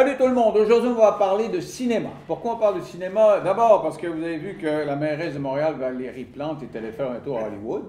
Salut tout le monde, aujourd'hui on va parler de cinéma. Pourquoi on parle de cinéma D'abord parce que vous avez vu que la mairesse de Montréal, Valérie Plante, est allée faire un tour à Hollywood,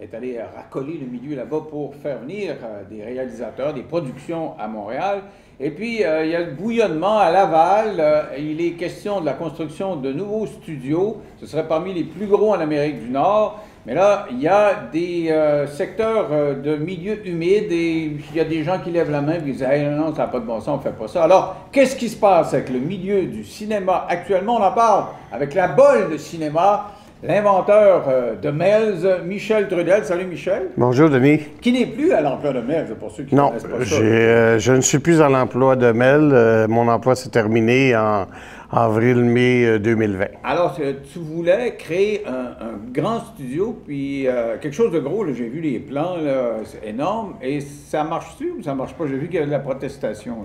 est allée euh, racoler le milieu là-bas pour faire venir euh, des réalisateurs, des productions à Montréal. Et puis euh, il y a le bouillonnement à Laval, il est question de la construction de nouveaux studios, ce serait parmi les plus gros en Amérique du Nord. Mais là, il y a des euh, secteurs euh, de milieux humides et il y a des gens qui lèvent la main et qui disent non, ça n'a pas de bon sens, on ne fait pas ça. Alors, qu'est-ce qui se passe avec le milieu du cinéma Actuellement, on en parle avec la bolle de cinéma, l'inventeur euh, de Melz, Michel Trudel. Salut Michel. Bonjour Denis. Qui n'est plus à l'emploi de Melz, pour ceux qui ne connaissent pas ça. Non, je ne suis plus à l'emploi de Melz. mon emploi s'est terminé en, avril-mai 2020. Euh, Alors, euh, tu voulais créer un, grand studio, puis euh, quelque chose de gros. J'ai vu les plans, c'est énorme. Et ça marche-tu ou ça marche pas? J'ai vu qu'il y avait de la protestation.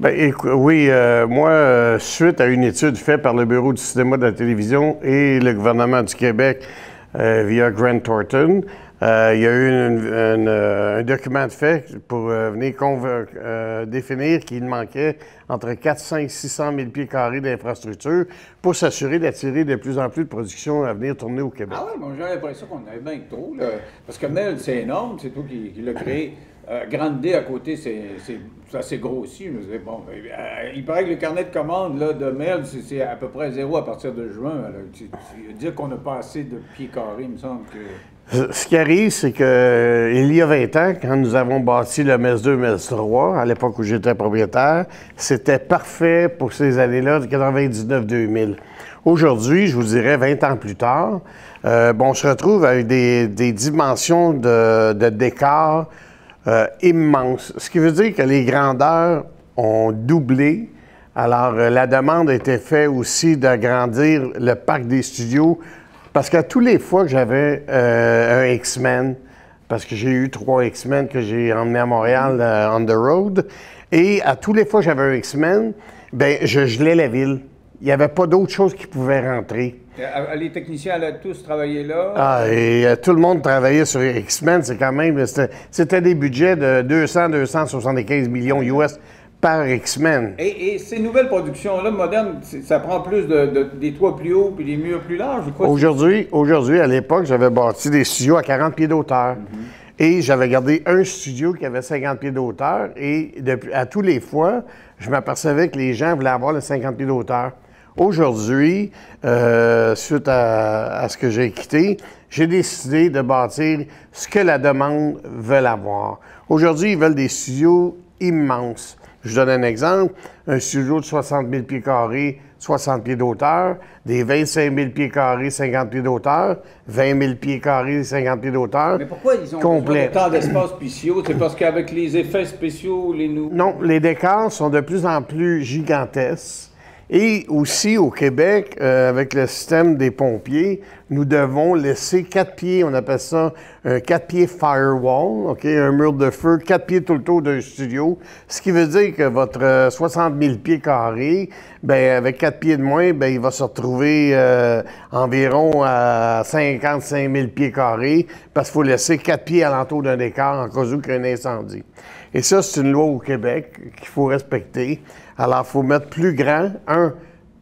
Ben, oui, moi, suite à une étude faite par le Bureau du cinéma de la télévision et le gouvernement du Québec via Grant Thornton, euh, il y a eu euh, un document de fait pour euh, venir définir qu'il manquait entre 400 et 600 000 pieds carrés d'infrastructure pour s'assurer d'attirer de plus en plus de production à venir tourner au Québec. Ah oui, j'ai l'impression qu'on avait bien trop. Parce que Mel, c'est énorme, c'est tout qui, l'a créé. Grande D à côté, c'est assez grossi. bon, il paraît que le carnet de commande là, de Mel, c'est à peu près zéro à partir de juin. dire qu'on n'a pas assez de pieds carrés, il me semble que. Euh, ce qui arrive, c'est qu'il euh, il y a 20 ans, quand nous avons bâti le MES 2, MES 3, à l'époque où j'étais propriétaire, c'était parfait pour ces années-là de 99-2000. Aujourd'hui, je vous dirais 20 ans plus tard, euh, bon, on se retrouve avec des, dimensions de, décor immenses. Ce qui veut dire que les grandeurs ont doublé. Alors, la demande était été faite aussi d'agrandir le parc des studios parce qu'à tous les fois que j'avais euh, un X-Men, parce que j'ai eu trois X-Men que j'ai emmenés à Montréal mm-hmm. euh, on the road, et à tous les fois que j'avais un X-Men, ben, je gelais la ville. Il n'y avait pas d'autre chose qui pouvait rentrer. Euh, les techniciens allaient tous travailler là. Ah, et tout le monde travaillait sur X-Men. C'est quand même. C'était des budgets de 200-275 millions US par X-Men. Et, ces nouvelles productions-là, modernes, ça prend plus de, des toits plus hauts puis des murs plus larges Aujourd'hui, aujourd'hui à l'époque, j'avais bâti des studios à 40 pieds d'auteur. Mhm. Et j'avais gardé un studio qui avait 50 pieds d'auteur. Et à tous les fois, je m'apercevais que les gens voulaient avoir les 50 pieds d'auteur. Aujourd'hui, euh, suite à, à, ce que j'ai quitté, j'ai décidé de bâtir ce que la demande veut avoir. Aujourd'hui, ils veulent des studios immenses. Je donne un exemple. Un studio de 60 000 pieds carrés, 60 pieds d'auteur, des 25 000 pieds carrés, 50 pieds d'auteur, 20 000 pieds carrés, 50 pieds d'auteur. Mais pourquoi ils ont complet. besoin tant d'espaces spéciaux? C'est parce qu'avec les effets spéciaux, les nous... Non, les décors sont de plus en plus gigantesques. Et aussi au Québec, euh, avec le système des pompiers, nous devons laisser quatre pieds, on appelle ça un euh, quatre pieds firewall, un mur de feu, quatre pieds tout le tour d'un studio, ce qui veut dire que votre 60 euh, 000 pieds carrés, ben, avec quatre pieds de moins, ben, il va se retrouver environ à 55 000 pieds carrés parce qu'il faut laisser quatre pieds alentour d'un décor en cas où il un incendie. Et ça, c'est une loi au Québec qu'il faut respecter. Alors, il faut mettre plus grand, un,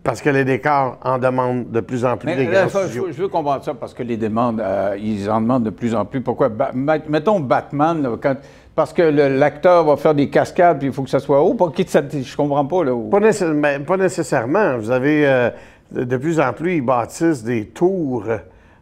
parce que les décors en demandent de plus en plus. Mais, des là, je, veux comprendre ça parce que les demandes, euh, ils en demandent de plus en plus. Pourquoi? mettons Batman, parce que l'acteur va faire des cascades, puis il faut que ça soit haut. Pour qui je comprends pas. Là, pas, nécessairement. Vous avez, euh, de plus en plus, ils bâtissent des tours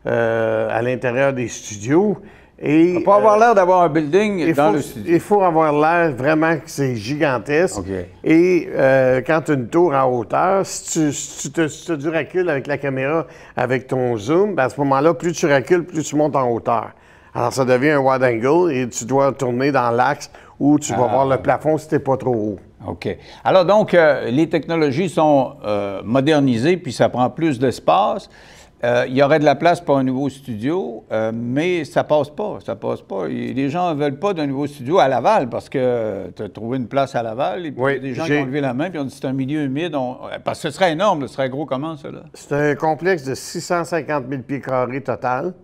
euh, à l'intérieur des studios. Et, faut avoir euh, l'air d'avoir un building dans le Il faut avoir l'air vraiment que c'est gigantesque. Et euh, quand tu as une tour en hauteur, si tu, as du recul avec la caméra, avec ton zoom, ben, à ce moment-là, plus tu recules, plus tu montes en hauteur. Alors, ça devient un wide angle et tu dois tourner dans l'axe où tu vas ah. voir le plafond si tu n'es pas trop haut. OK. Alors, donc, euh, les technologies sont modernisées, puis ça prend plus d'espace. Euh, il y aurait de la place pour un nouveau studio, euh, mais ça passe pas, ça passe pas. les gens ne veulent pas d'un nouveau studio à Laval parce que euh, tu as trouvé une place à Laval et gens ont levé la main puis ont dit c'est un milieu humide. Parce que ce serait énorme, ce serait gros comment, cela? C'est un complexe de 650 000 pieds carrés total.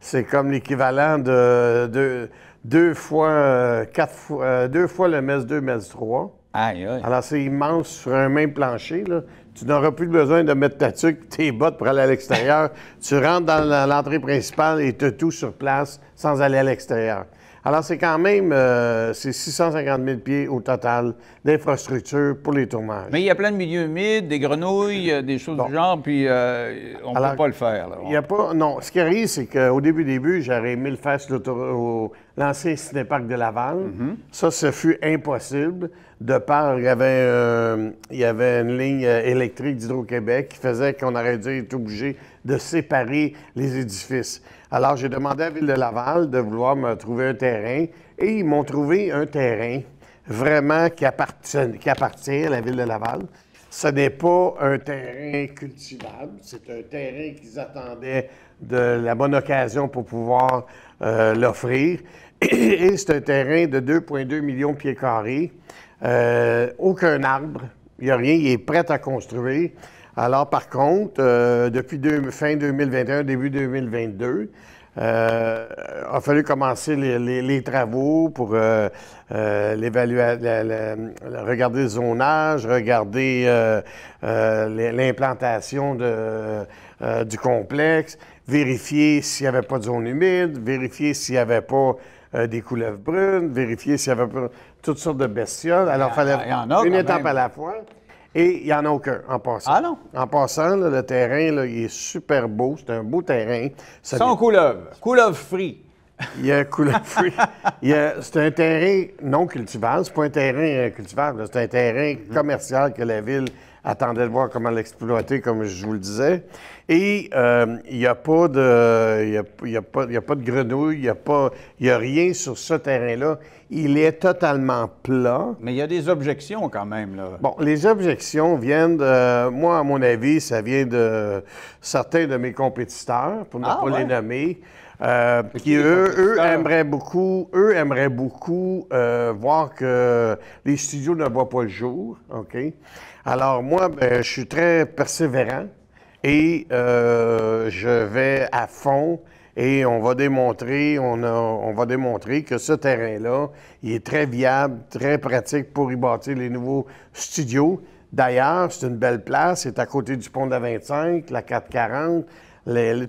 C'est comme l'équivalent de, deux fois, deux fois le MES 2, MES 3. Alors, c'est immense sur un même plancher. Là tu n'auras plus besoin de mettre ta tuque tes bottes pour aller à l'extérieur. tu rentres dans l'entrée principale et tu tout sur place sans aller à l'extérieur. Alors, c'est quand même 650 euh, 000 pieds au total d'infrastructures pour les tournages. Mais il y a plein de milieux humides, des grenouilles, euh, des choses du genre, puis euh, on ne peut pas le faire. Il y a pas, non, ce qui arrive, c'est qu'au début, début, j'aurais mis le faire au l'ancien parc de Laval. Mhm. Ça, ce fut impossible. De part, y avait, il y avait une ligne électrique d'Hydro-Québec qui faisait qu'on aurait dû être obligé de séparer les édifices. Alors, j'ai demandé à Ville de Laval de vouloir me trouver un terrain et ils m'ont trouvé un terrain vraiment qui appartient, à la Ville de Laval. Ce n'est pas un terrain cultivable, c'est un terrain qu'ils attendaient de la bonne occasion pour pouvoir euh, l'offrir. Et c'est un terrain de 2,2 millions de pieds carrés, euh, aucun arbre, il n'y a rien, il est prêt à construire. Alors, par contre, euh, depuis fin 2021, début 2022, il euh, a fallu commencer les, travaux pour euh, regarder le zonage, regarder l'implantation du complexe, vérifier s'il n'y avait pas de zone humide, vérifier s'il n'y avait pas des couleuvres brunes, vérifier s'il n'y avait pas toutes sortes de bestioles. Alors, il fallait une étape à la fois. Et il n'y en a aucun en passant. Ah non? En passant, le terrain, il est super beau. C'est un beau terrain. Sans vient... couleuvre. free. Il y a couleuvre free. C'est un terrain non cultivable. n'est pas un terrain euh, cultivable. C'est un terrain mhm. commercial que la ville attendait de voir comment l'exploiter, comme je vous le disais. Et euh, il n'y a pas de, grenouilles, a, pas, de grenouille, il n'y a, rien sur ce terrain-là. Il est totalement plat. Mais il y a des objections quand même. Là. Bon, les objections viennent, de, moi, à mon avis, ça vient de certains de mes compétiteurs, pour ne ah, pas les nommer. Euh, qui eux, eux, aimeraient beaucoup, eux aimeraient beaucoup euh, voir que les studios ne voient pas le jour, ok. Alors, moi, ben, je suis très persévérant et euh, je vais à fond et on va démontrer, on, va démontrer que ce terrain-là, il est très viable, très pratique pour y bâtir les nouveaux studios. D'ailleurs, c'est une belle place, c'est à côté du pont de la 25, la 440,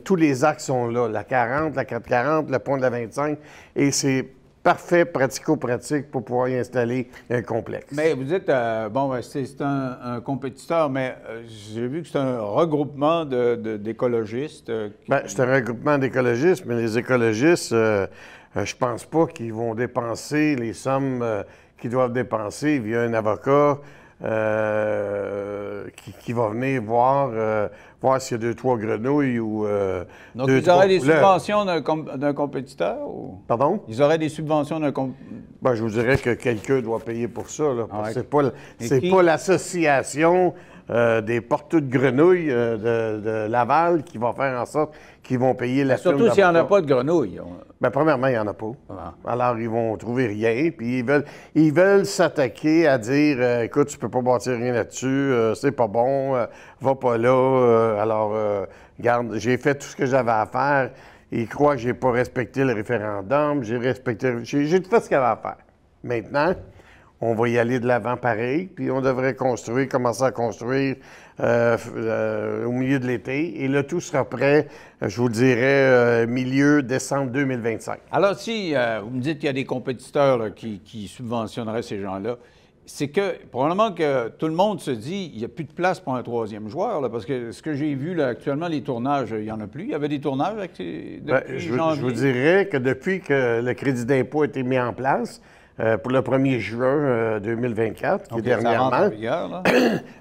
tous les axes sont là, la 40, la 440, le pont de la 25, et c'est parfait, pratico-pratique pour pouvoir y installer un complexe. Mais vous dites, euh, bon, ben, c'est un, compétiteur, mais euh, j'ai vu que c'est un regroupement d'écologistes. De, euh, ben, c'est un regroupement d'écologistes, mais les écologistes, je pense pas qu'ils vont dépenser les sommes qu'ils doivent dépenser via un avocat. qui, va venir voir voir s'il y a deux, trois grenouilles ou. Euh, Donc, ils auraient des subventions d'un compétiteur ou... Pardon? Ils auraient des subventions d'un compétiteur. Ben, je vous dirais que quelqu'un doit payer pour ça. Là, c'est pas, l'association euh, des porteurs de grenouilles euh, de, de Laval qui va faire en sorte vont payer la ben, Surtout s'il n'y ben, en a pas de grenouilles. Bien, premièrement, il n'y en a pas. Alors, ils vont trouver rien. Puis, ils veulent, ils veulent s'attaquer à dire euh, écoute, tu peux pas bâtir rien là-dessus, euh, c'est pas bon, euh, va pas là. alors, garde, j'ai fait tout ce que j'avais à faire. Ils croient que j'ai pas respecté le référendum, j'ai respecté. J'ai tout fait ce qu'il y avait à faire. Maintenant, on va y aller de l'avant pareil, puis on devrait construire, commencer à construire euh, euh, au milieu de l'été. Et là, tout sera prêt, je vous dirais, euh, milieu décembre 2025. Alors, si vous me dites qu'il y a des compétiteurs qui, subventionneraient ces gens-là, c'est que probablement que tout le monde se dit il n'y a plus de place pour un troisième joueur, parce que ce que j'ai vu actuellement, les tournages, il n'y en a plus. Il y avait des tournages avec, je, ben, je vous dirais que depuis que le crédit d'impôt a été mis en place, euh, pour le 1er juin 2024, euh, qui est dernièrement.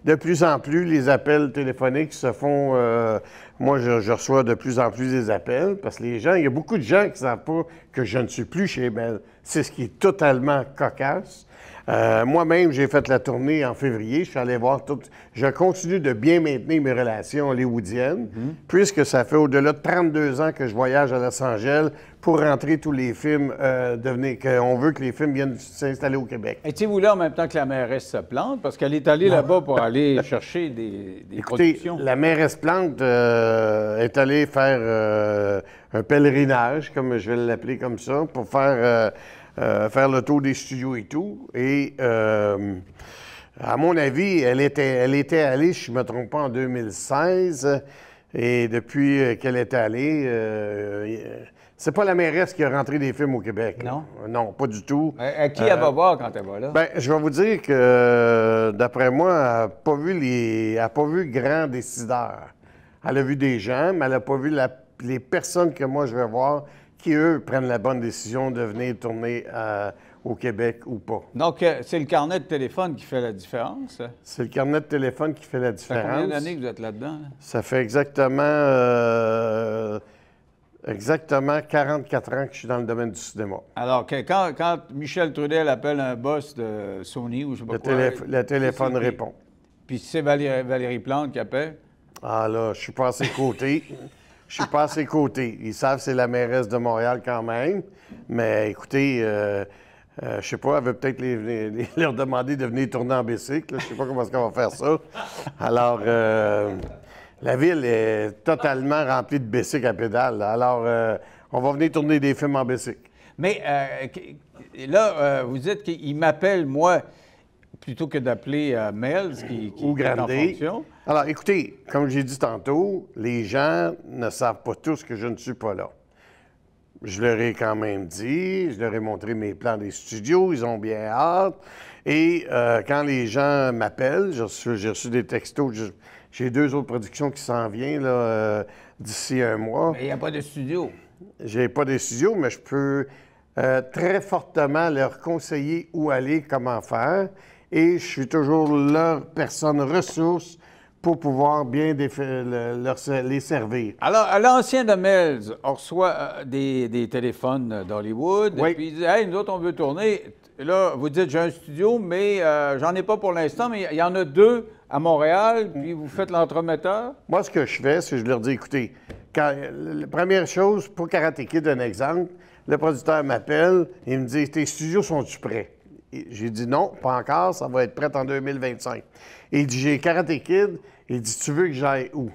de plus en plus, les appels téléphoniques se font. Euh, moi, je, reçois de plus en plus des appels parce que les gens, il y a beaucoup de gens qui ne savent pas que je ne suis plus chez Bell. C'est ce qui est totalement cocasse. Euh, moi-même, j'ai fait la tournée en février. Je suis allé voir tout. Je continue de bien maintenir mes relations hollywoodiennes, mhm. puisque ça fait au-delà de 32 ans que je voyage à Los Angeles pour rentrer tous les films, euh, On qu'on veut que les films viennent s'installer au Québec. Étiez-vous là en même temps que la mairesse se plante? Parce qu'elle est allée là-bas pour aller chercher des, des Écoutez, La mairesse plante euh, est allée faire un pèlerinage, comme je vais l'appeler comme ça, pour faire euh, faire le tour des studios et tout. Et euh, à mon avis, elle était, elle était allée, je ne me trompe pas, en 2016. Et depuis euh, qu'elle est allée, c'est pas la mairesse qui a rentré des films au Québec. Non? Non, pas du tout. À, qui elle va voir quand elle va là? Bien, je vais vous dire que, d'après moi, elle n'a pas vu a pas vu grand décideur. Elle a vu des gens, mais elle n'a pas vu les personnes que moi je vais voir qui, eux, prennent la bonne décision de venir tourner euh, au Québec ou pas. Donc, euh, c'est le carnet de téléphone qui fait la différence. Hein? C'est le carnet de téléphone qui fait la différence. Ça fait combien d'années que vous êtes là-dedans? Ça fait exactement, euh, exactement 44 ans que je suis dans le domaine du cinéma. Alors, quand, Michel Trudel appelle un boss de Sony ou je sais pas le quoi... le téléphone répond. Puis c'est Valérie, Valérie Plante qui appelle? Ah là, je suis passé côté. Je suis pas à ses côtés. Ils savent que c'est la mairesse de Montréal quand même. Mais écoutez, je euh, ne euh, je sais pas, elle veut peut-être leur demander de venir tourner en bicycle. Je sais pas comment est-ce qu'on va faire ça. Alors, euh, la ville est totalement remplie de bicycles à pédales. Alors, on va venir tourner des films en bicycle. Mais là, vous dites qu'il m'appelle, moi, plutôt que d'appeler Mels, qui, qui est en fonction. Alors, écoutez, comme j'ai dit tantôt, les gens ne savent pas tous que je ne suis pas là. Je leur ai quand même dit, je leur ai montré mes plans des studios, ils ont bien hâte. Et euh, quand les gens m'appellent, j'ai reçu, des textos, j'ai deux autres productions qui s'en viennent euh, d'ici un mois. Mais il n'y a pas de studio. J'ai pas de studio, mais je peux euh, très fortement leur conseiller où aller, comment faire. Et je suis toujours leur personne ressource pour pouvoir bien les servir. Alors, à euh, l'ancien de Melz reçoit euh, des, téléphones d'Hollywood. Oui. Puis il dit Hey, nous autres, on veut tourner. là, vous dites J'ai un studio, mais euh, j'en ai pas pour l'instant, mais il y en a deux à Montréal, puis vous faites l'entremetteur. Moi, ce que je fais, c'est que je leur dis Écoutez, la première chose, pour Karate Kid, un exemple, le producteur m'appelle il me dit Tes studios sont-tu prêts j'ai dit non, pas encore, ça va être prêt en 2025. il dit, j'ai Karate Kid, il dit Tu veux que j'aille où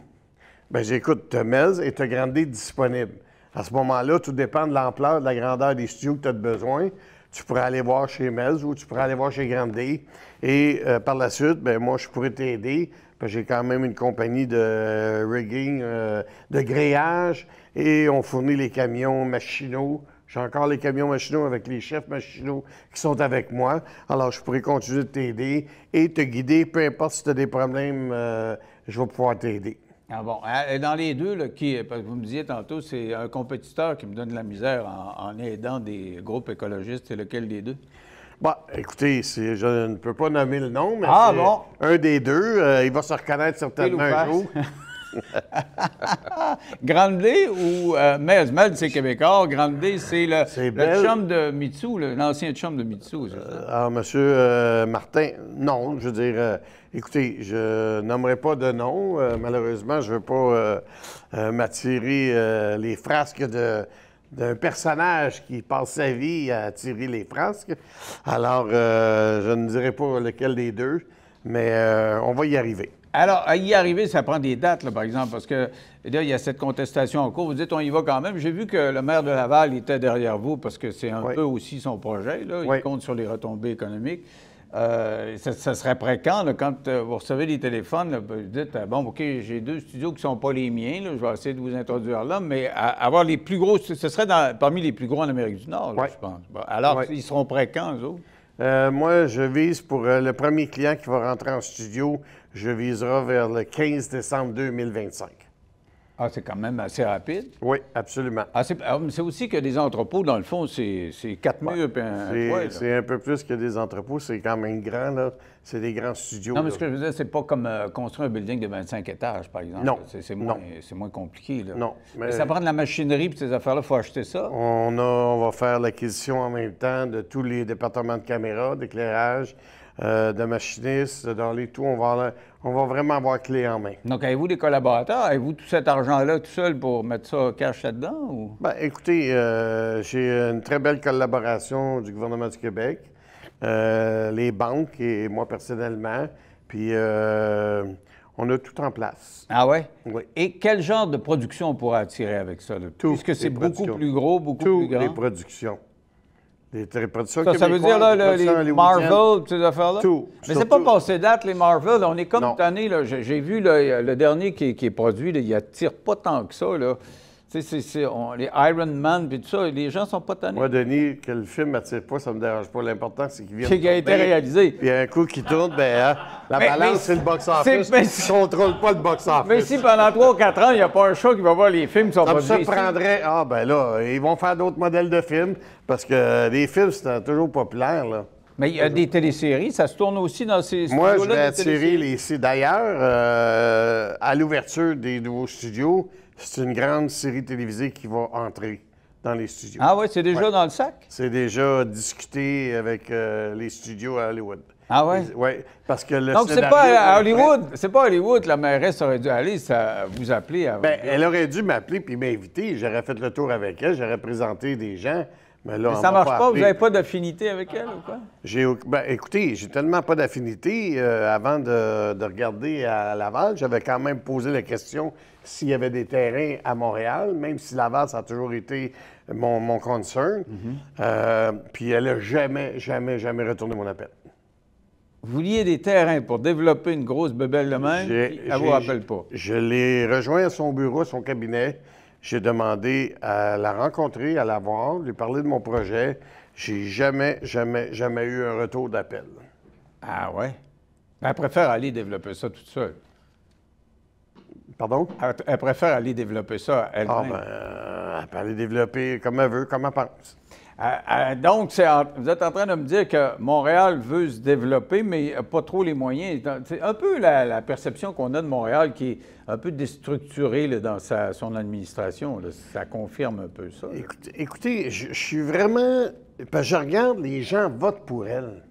Ben j'écoute, te mets et te grandis disponible. À ce moment-là, tout dépend de l'ampleur, de la grandeur des studios que tu as besoin. Tu pourrais aller voir chez Mels ou tu pourrais aller voir chez Grande Et euh, par la suite, ben moi, je pourrais t'aider. J'ai quand même une compagnie de rigging, euh, de gréage, et on fournit les camions machinaux j'ai encore les camions machinaux avec les chefs machinaux qui sont avec moi. Alors, je pourrais continuer de t'aider et te guider. Peu importe si tu as des problèmes, euh, je vais pouvoir t'aider. Ah bon. Hein? dans les deux, là, qui, parce que vous me disiez tantôt, c'est un compétiteur qui me donne de la misère en, aidant des groupes écologistes. C'est lequel des deux? Bah, écoutez, je ne peux pas nommer le nom, mais ah un des deux. Euh, il va se reconnaître certainement un jour. Grande D ou euh, Mais mal, c'est québécois. Grande D, c'est le, chum de Mitsou, l'ancien chum de Mitsou. alors, euh, ah, Monsieur euh, Martin, non. Je veux dire, écoutez, je n'aimerais pas de nom. malheureusement, je ne veux pas m'attirer les frasques de d'un personnage qui passe sa vie à tirer les frasques. Alors, je ne dirai pas lequel des deux, mais on va y arriver. Alors, à y arriver, ça prend des dates, par exemple, parce que il y a cette contestation en cours. Vous dites, on y va quand même. J'ai vu que le maire de Laval était derrière vous parce que c'est un peu aussi son projet. Il compte sur les retombées économiques. Euh, ça, serait quand, là, quand euh, vous recevez les téléphones, vous dites ah, Bon, OK, j'ai deux studios qui ne sont pas les miens, je vais essayer de vous introduire là, mais avoir les plus gros, ce serait parmi les plus gros en Amérique du Nord, je pense. alors, ils seront précaires eux autres. Euh, moi, je vise pour euh, le premier client qui va rentrer en studio, je visera vers le 15 décembre 2025. Ah, c'est quand même assez rapide. Oui, absolument. Ah, ah, c'est aussi que des entrepôts, dans le fond, c'est quatre murs ouais. C'est un peu plus que des entrepôts. C'est quand même grand, là. C'est des grands studios. Non, mais ce que je veux dire, c'est pas comme euh, construire un building de 25 étages, par exemple. Non. C'est moins, compliqué, Non. Mais... ça prend de la machinerie, puis ces affaires-là, il faut acheter ça. On, on va faire l'acquisition en même temps de tous les départements de caméras, d'éclairage, euh, de machinistes, les tout. On va, on va vraiment avoir clé en main. Donc, avez-vous des collaborateurs? Avez-vous tout cet argent-là tout seul pour mettre ça cash dedans Ou... Ben, écoutez, euh, j'ai une très belle collaboration du gouvernement du Québec, euh, les banques et moi personnellement. Puis, on a tout en place. Ah ouais? Oui. Et quel genre de production on pourrait attirer avec ça? de Tout. Puisque c'est beaucoup plus gros, beaucoup plus grand. Toutes les productions ça, veut dire, là, les, Marvel, les Marvel, ces affaires-là? Tout. Mais c'est pas passé date, les Marvel. On est comme tanné, là. J'ai vu le dernier qui, est produit, il attire pas tant que ça, là. Tu sais, les Iron Man, puis tout ça, les gens sont pas tannés. Moi, Denis, que le film m'attire pas, ça me dérange pas. L'important, c'est qu'il vient. C'est qu'il a été réalisé. Puis un coup qui tourne, bien, hein, la balance, c'est le box-office. Mais si... contrôle pas le box-office. Mais si pendant 3 ou 4 ans, il n'y a pas un show qui va voir les films qui sont ça pas Ça prendrait. Ah, ben là, ils vont faire d'autres modèles de films, parce que les films, c'est toujours populaire, là. Mais il y a des téléséries, ça se tourne aussi dans ces studios Moi, je vais attirer les... D'ailleurs, euh, à l'ouverture des nouveaux studios, c'est une grande série télévisée qui va entrer dans les studios. Ah oui, c'est déjà dans le sac? C'est déjà discuté avec euh, les studios à Hollywood. Ah oui? Oui, parce que le Donc, c'est pas à Hollywood, c'est pas Hollywood la mairesse aurait dû aller ça, vous appeler. avant? Bien, elle aurait dû m'appeler puis m'inviter. J'aurais fait le tour avec elle, j'aurais présenté des gens. Mais, là, ça ne marche pas, vous n'avez pas d'affinité avec elle ou quoi? J'ai, ben, écoutez, j'ai tellement pas d'affinité. Euh, avant de, de, regarder à Laval, j'avais quand même posé la question s'il y avait des terrains à Montréal, même si Laval, ça a toujours été mon, mon concern. Mhm. Euh, puis elle n'a jamais, jamais, jamais retourné mon appel. Vous vouliez des terrains pour développer une grosse bebelle de main, elle ne vous appelle pas. Je, l'ai rejoint à son bureau, son cabinet. J'ai demandé à la rencontrer, à la voir, lui parler de mon projet. J'ai jamais, jamais, jamais eu un retour d'appel. Ah ouais? Ben, elle préfère aller développer ça toute seule. Pardon? Elle, préfère aller développer ça elle Ah, ben, peut aller développer comme elle veut, comme elle pense. Euh, euh, donc, vous êtes en train de me dire que Montréal veut se développer, mais pas trop les moyens. C'est un peu la, perception qu'on a de Montréal qui est un peu déstructurée dans son administration. Ça confirme un peu ça. écoutez, je, suis vraiment... Parce je regarde, les gens votent pour elle.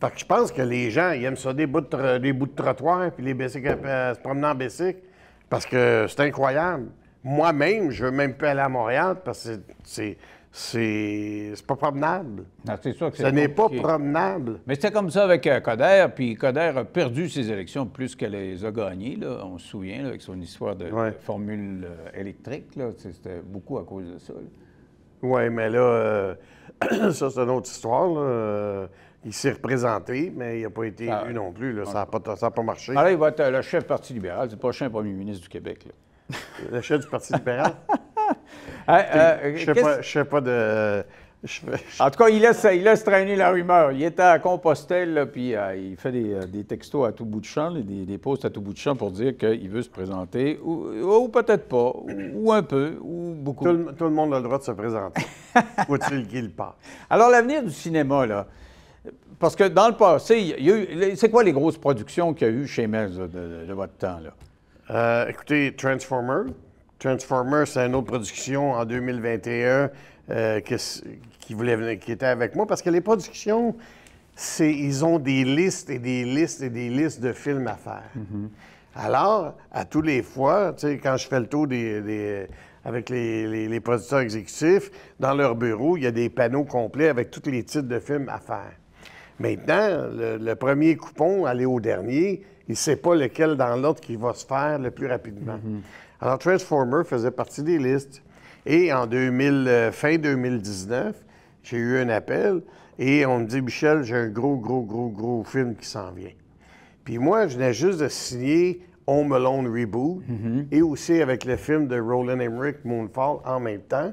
Fait que je pense que les gens, ils aiment ça, des bouts de, des bouts de trottoir, puis les bicycles, euh, se promener en bicycle. Parce que c'est incroyable. Moi-même, je veux même pas aller à Montréal parce que c'est c'est pas promenable. Non, Ce n'est pas promenable. Mais c'était comme ça avec euh, Coder, puis Coder a perdu ses élections plus qu'elle les a gagnées, on se souvient, avec son histoire de formule euh, électrique. C'était beaucoup à cause de ça. Oui, mais là, euh, ça, c'est une autre histoire. Euh, il s'est représenté, mais il n'a pas été ah, élu non plus. Ça n'a pas, pas, marché. Alors, ah, il va être euh, le chef du Parti libéral, le prochain premier ministre du Québec. Le chef du Parti libéral? Ah, je ne sais pas de en tout cas, il laisse, il laisse traîner la rumeur. Il était à Compostelle, puis euh, il fait euh, des, textos à tout bout de champ, des, des posts à tout bout de champ pour dire qu'il veut se présenter, ou, peut-être pas, ou, un peu, ou beaucoup. Tout le, monde a le droit de se présenter, faut-il qu'il part. Alors, l'avenir du cinéma, là, parce que dans le passé, c'est quoi les grosses productions qu'il y a eu chez Mez de, votre temps? Là? Euh, écoutez, Transformer. Transformer, c'est une autre production en 2021 qui, voulait, était avec moi, parce que les productions, c'est, ils ont des listes et des listes et des listes de films à faire. Mm-hmm. Alors, à tous les fois, quand je fais le tour des, avec les, producteurs exécutifs, dans leur bureau, il y a des panneaux complets avec tous les titres de films à faire. Maintenant, le, premier coupon, aller au dernier, il ne sait pas lequel dans l'autre qui va se faire le plus rapidement. Mm-hmm. Alors, Transformer faisait partie des listes. Et en 2000, euh, fin 2019, j'ai eu un appel et on me dit Michel, j'ai un gros, gros, gros, gros film qui s'en vient. Puis moi, je venais juste de signer *on Alone Reboot mhm. et aussi avec le film de Roland Emmerich, Moonfall, en même temps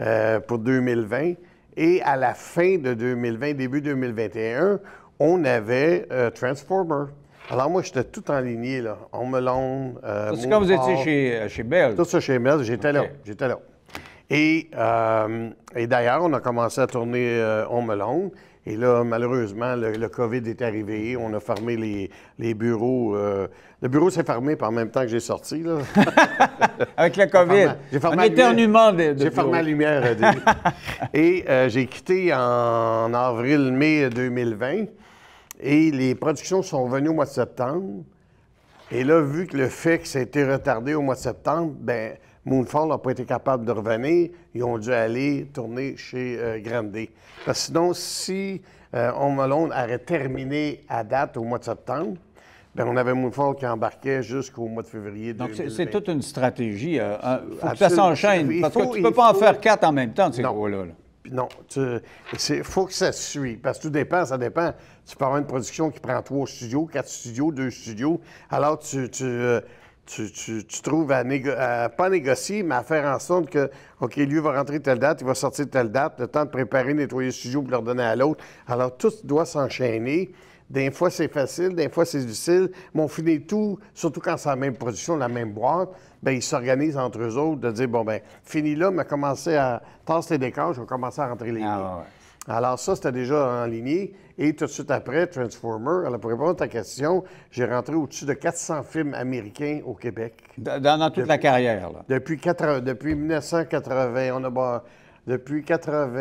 euh, pour 2020. Et à la fin de 2020, début 2021, on avait euh, Transformer. Alors moi, j'étais tout en lignée, là. *on Alone, euh, C'est comme vous étiez chez, euh, chez Bell. Tout ça chez Bell, j'étais là, j'étais là. Euh, et, d'ailleurs, on a commencé à tourner en euh, melon. Et là, malheureusement, le, COVID est arrivé. On a fermé les, bureaux. Euh, le bureau s'est fermé en même temps que j'ai sorti. Avec le COVID. J'ai fermé, la lumière. J'ai fermé la lumière. et j'ai quitté en avril-mai 2020. Et les productions sont venues au mois de septembre. Et là, vu que le fait a été retardé au mois de septembre, ben Moonfall n'a pas été capable de revenir. Ils ont dû aller tourner chez euh, Grande. Parce que sinon, si euh, On aurait terminé à date au mois de septembre, Bien, on avait Moonfall qui embarquait jusqu'au mois de février. Donc, c'est toute une stratégie. Euh, faut ça s'enchaîne. Parce que tu ne peux pas en faire quatre en même temps, ces gros-là. Non, il faut que ça suive. Parce que tout dépend, ça dépend. Tu peux avoir une production qui prend trois studios, quatre studios, deux studios. Alors, tu, euh, tu, tu, trouves à, pas négocier, mais à faire en sorte que, OK, lui va rentrer telle date, il va sortir telle date, le temps de préparer, nettoyer le studio pour le redonner à l'autre. Alors, tout doit s'enchaîner. Des fois, c'est facile, des fois, c'est difficile. Mais on finit tout, surtout quand c'est la même production, la même boîte, bien, ils s'organisent entre eux autres de dire, bon, ben fini là, mais commencer à tasser les décors, je vais commencer à rentrer les... Ah, alors ça, c'était déjà en ligne. Et tout de suite après, Transformer, alors pour répondre à ta question, j'ai rentré au-dessus de 400 films américains au Québec. Dans, toute la carrière, là. Depuis, depuis 1980, on a... depuis 80...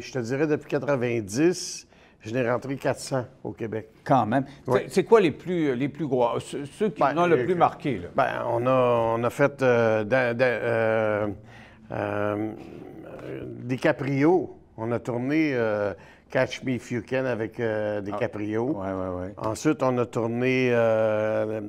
Je te dirais depuis 90, je n'ai rentré 400 au Québec. Quand même. C'est quoi les plus, les plus gros? Euh, ceux qui ben, ont le plus marqué, là? Ben, on a, on a fait... Des euh, de, on a tourné euh, Catch Me If You Can avec euh, des ah, Ensuite, on a tourné. Euh,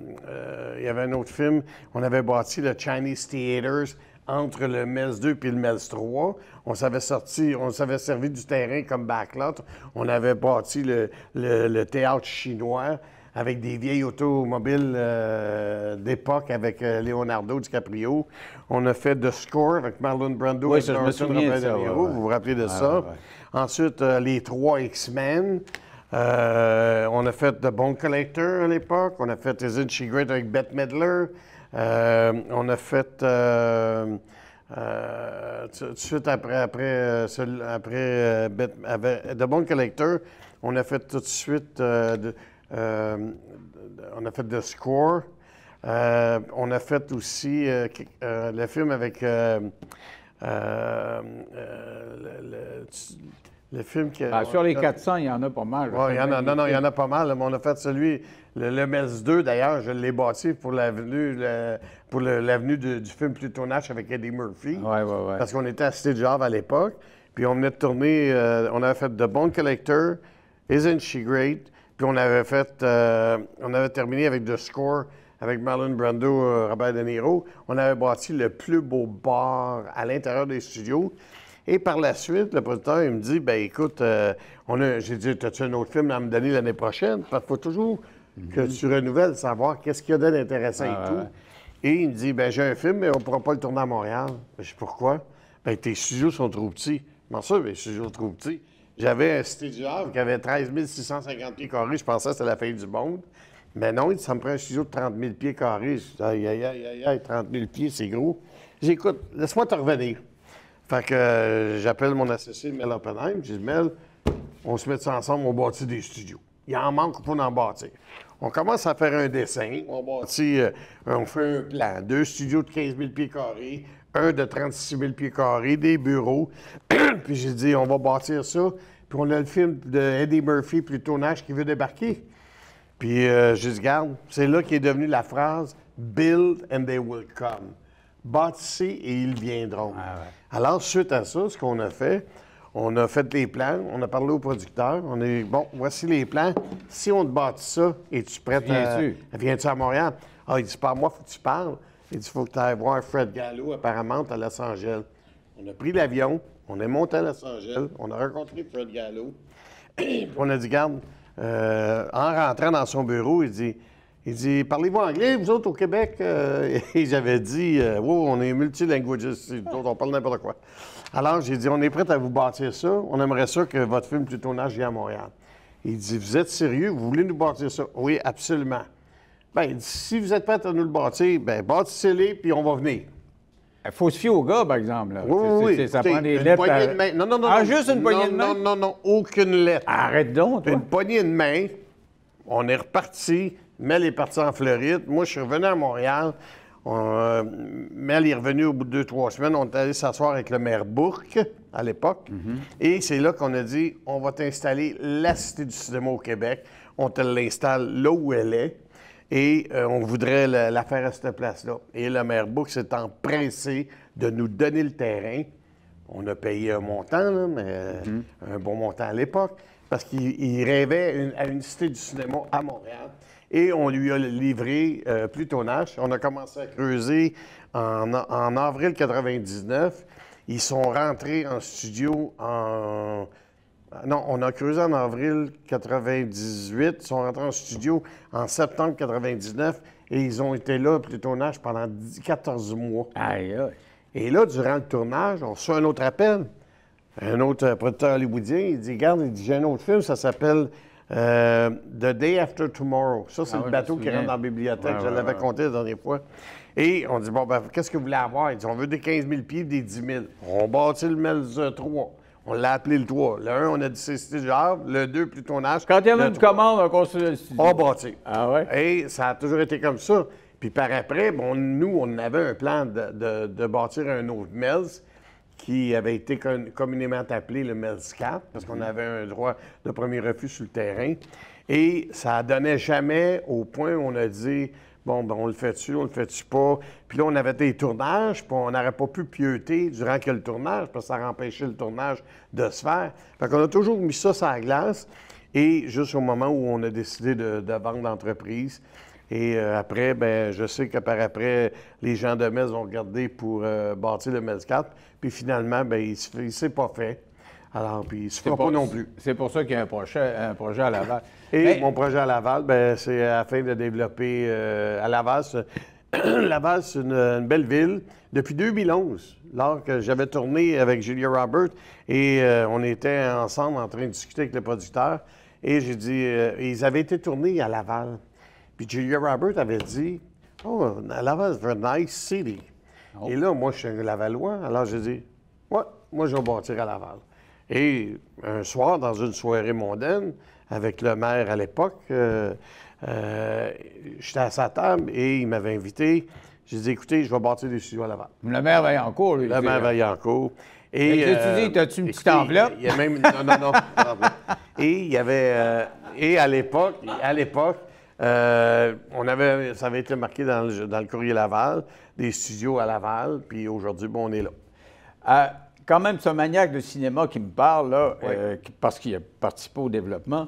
il y avait un autre film. On avait bâti le Chinese Theaters entre le MES 2 et le MES 3. On s'avait sorti, on s'avait servi du terrain comme backlot. On avait bâti le, le théâtre chinois avec des vieilles automobiles euh, d'époque avec euh, Leonardo DiCaprio. On a fait The Score avec Marlon Brando oui, et de ça, Vous vous rappelez de ça? Ensuite, euh, les trois X-Men. on a fait The Bone Collector à l'époque. On a fait Isn't She Great avec Bette Midler. on a fait... tout de suite après, après, après, The Bone Collector, on a fait tout de suite... Euh, on a fait The Score. Euh, on a fait aussi euh, le film avec le, film qui. Ah, sur les 400, il y en a pas mal. non, non, il y en a pas mal. Mais on a fait celui, le, le 2, d'ailleurs, je l'ai bâti pour l'avenue pour l'avenue du film Plutonache avec Eddie Murphy. oui, oui. parce qu'on était à Cité Jove à l'époque. Puis on venait tourné. on a fait The Bone Collector, Isn't She Great, puis on avait fait, euh, on avait terminé avec The Score, avec Marlon Brando, euh, Robert De Niro. On avait bâti le plus beau bar à l'intérieur des studios. Et par la suite, le producteur, il me dit, ben écoute, euh, on a, j'ai dit, as-tu un autre film à me donner l'année prochaine? Parce qu'il faut toujours que mhm. tu renouvelles, savoir qu'est-ce qu'il y a d'intéressant et ah, tout. Et il me dit, ben j'ai un film, mais on ne pourra pas le tourner à Montréal. Ben, je dis, pourquoi? Ben tes studios sont trop petits. Comment ça, ben, studios sont trop petits? J'avais un studio qui avait 13 650 pieds carrés. Je pensais que c'était la fin du monde. Mais non, ça me prend un studio de 30 000 pieds carrés. Aïe, aïe, aïe, aïe, 30 000 pieds, c'est gros. J'écoute, laisse-moi te revenir. Fait que euh, j'appelle mon associé Mel Oppenheim. Je dis, Mel, on se met ça ensemble, on bâtit des studios. Il en manque pour en bâtir. On commence à faire un dessin, on bâtit, euh, on fait un plan, deux studios de 15 000 pieds carrés, un de 36 000 pieds carrés, des bureaux. puis j'ai dit, on va bâtir ça. Puis on a le film de Eddie Murphy, plutôt Nash, qui veut débarquer. Puis euh, je dis, garde, c'est là qu'est devenue la phrase Build and they will come. Bâtissez et ils viendront. Ah Alors, suite à ça, ce qu'on a fait, on a fait des plans, on a parlé au producteur, on a dit, bon, voici les plans. Si on te bâtit ça, et tu prêt à. Viens-tu à Montréal? Ah, il dit, moi, faut que tu parles. Il dit, faut que tu ailles voir Fred Gallo, apparemment, à Los Angeles. On a pris l'avion, on est monté à Los Angeles, on a rencontré Fred Gallo. on a dit, garde, euh, en rentrant dans son bureau, il dit, il dit, parlez-vous anglais, vous autres au Québec? Euh, et j'avais dit, euh, on est multilinguistes, on parle n'importe quoi. Alors, j'ai dit, on est prêt à vous bâtir ça. On aimerait ça que votre film du tournage vienne à Montréal. Il dit, vous êtes sérieux? Vous voulez nous bâtir ça? Oui, absolument. Bien, si vous êtes prêts à nous le bâtir, bien, bâtissez-les, puis on va venir. faut se fier au gars, par exemple. Là. Oui, oui, oui. Ça prend des une Poignée de main. Non, non, non. Ah, juste une poignée non, de main? Non, non, non, aucune lettre. Arrête donc, Une poignée de main. On est reparti. Mel est parti en Floride. Moi, je suis revenu à Montréal. Euh, Mel est revenu au bout de deux, trois semaines. On est allé s'asseoir avec le maire Bourque, à l'époque. Mhm. Et c'est là qu'on a dit, on va t'installer la Cité du cinéma au Québec. On te l'installe là où elle est et euh, on voudrait la, faire à cette place-là. Et le maire Book s'est empressé de nous donner le terrain. On a payé un montant, mais mhm. un bon montant à l'époque, parce qu'il rêvait à une cité du cinéma à Montréal. Et on lui a livré euh, plus On a commencé à creuser en, en avril 1999. Ils sont rentrés en studio en ah, non, on a creusé en avril 98, ils sont rentrés en studio en septembre 99 et ils ont été là pour le tournage pendant 14 mois. Et là, durant le tournage, on reçoit un autre appel. Un autre euh, producteur hollywoodien, il dit Regarde, j'ai un autre film, ça s'appelle euh, The Day After Tomorrow. Ça, c'est ah le bateau qui rentre dans la bibliothèque, je l'avais compté la dernière fois. Et on dit Bon, ben, qu'est-ce que vous voulez avoir Il dit On veut des 15 000 pieds, des 10 000. On bâtit le Melze 3. On l'a appelé le 3. Le 1, on a dit c'est genre. Le 2, âge. Quand il y en a une commande, on construit le studio. On bâti. Ah ouais? Et ça a toujours été comme ça. Puis par après, bon, nous, on avait un plan de, bâtir un autre MELS qui avait été communément appelé le MELS 4 parce qu'on mhm. avait un droit de premier refus sur le terrain. Et ça donnait jamais au point où on a dit bon, ben, on le fait-tu, on le fait-tu pas? Puis là, on avait des tournages, puis on n'aurait pas pu pieuter durant que le tournage, parce que ça empêchait le tournage de se faire. Fait qu'on a toujours mis ça sur la glace. Et juste au moment où on a décidé de, vendre l'entreprise, et euh, après, ben, je sais que par après, les gens de Metz ont regardé pour euh, bâtir le Metz 4. Puis finalement, ben, il ne s'est pas fait. Alors, puis il se pas non plus. C'est pour ça qu'il y a un projet, projet à Laval. Et mon projet à Laval, ben, c'est afin de développer euh, à Laval. Laval, c'est une, belle ville. Depuis 2011, lors que j'avais tourné avec Julia Robert et euh, on était ensemble en train de discuter avec le producteur, et j'ai dit, euh, ils avaient été tournés à Laval. Puis Julia Robert avait dit, oh, Laval c'est a nice city. Oh. Et là, moi, je suis un Lavalois, alors j'ai dit, ouais, moi, je vais bâtir à Laval. Et un soir, dans une soirée mondaine, avec le maire à l'époque, euh, euh, j'étais à sa table et il m'avait invité. J'ai dit, écoutez, je vais bâtir des studios à Laval. Le maire cours, lui. Le maire euh, cours. Et, tu dis, as-tu une petite enveloppe? Non, non, non. et il y avait... et à l'époque, à l'époque, on avait, ça avait été marqué dans le, courrier Laval, des studios à Laval, puis aujourd'hui, bon, on est là quand même ce maniaque de cinéma qui me parle, euh, parce qu'il a participé au développement,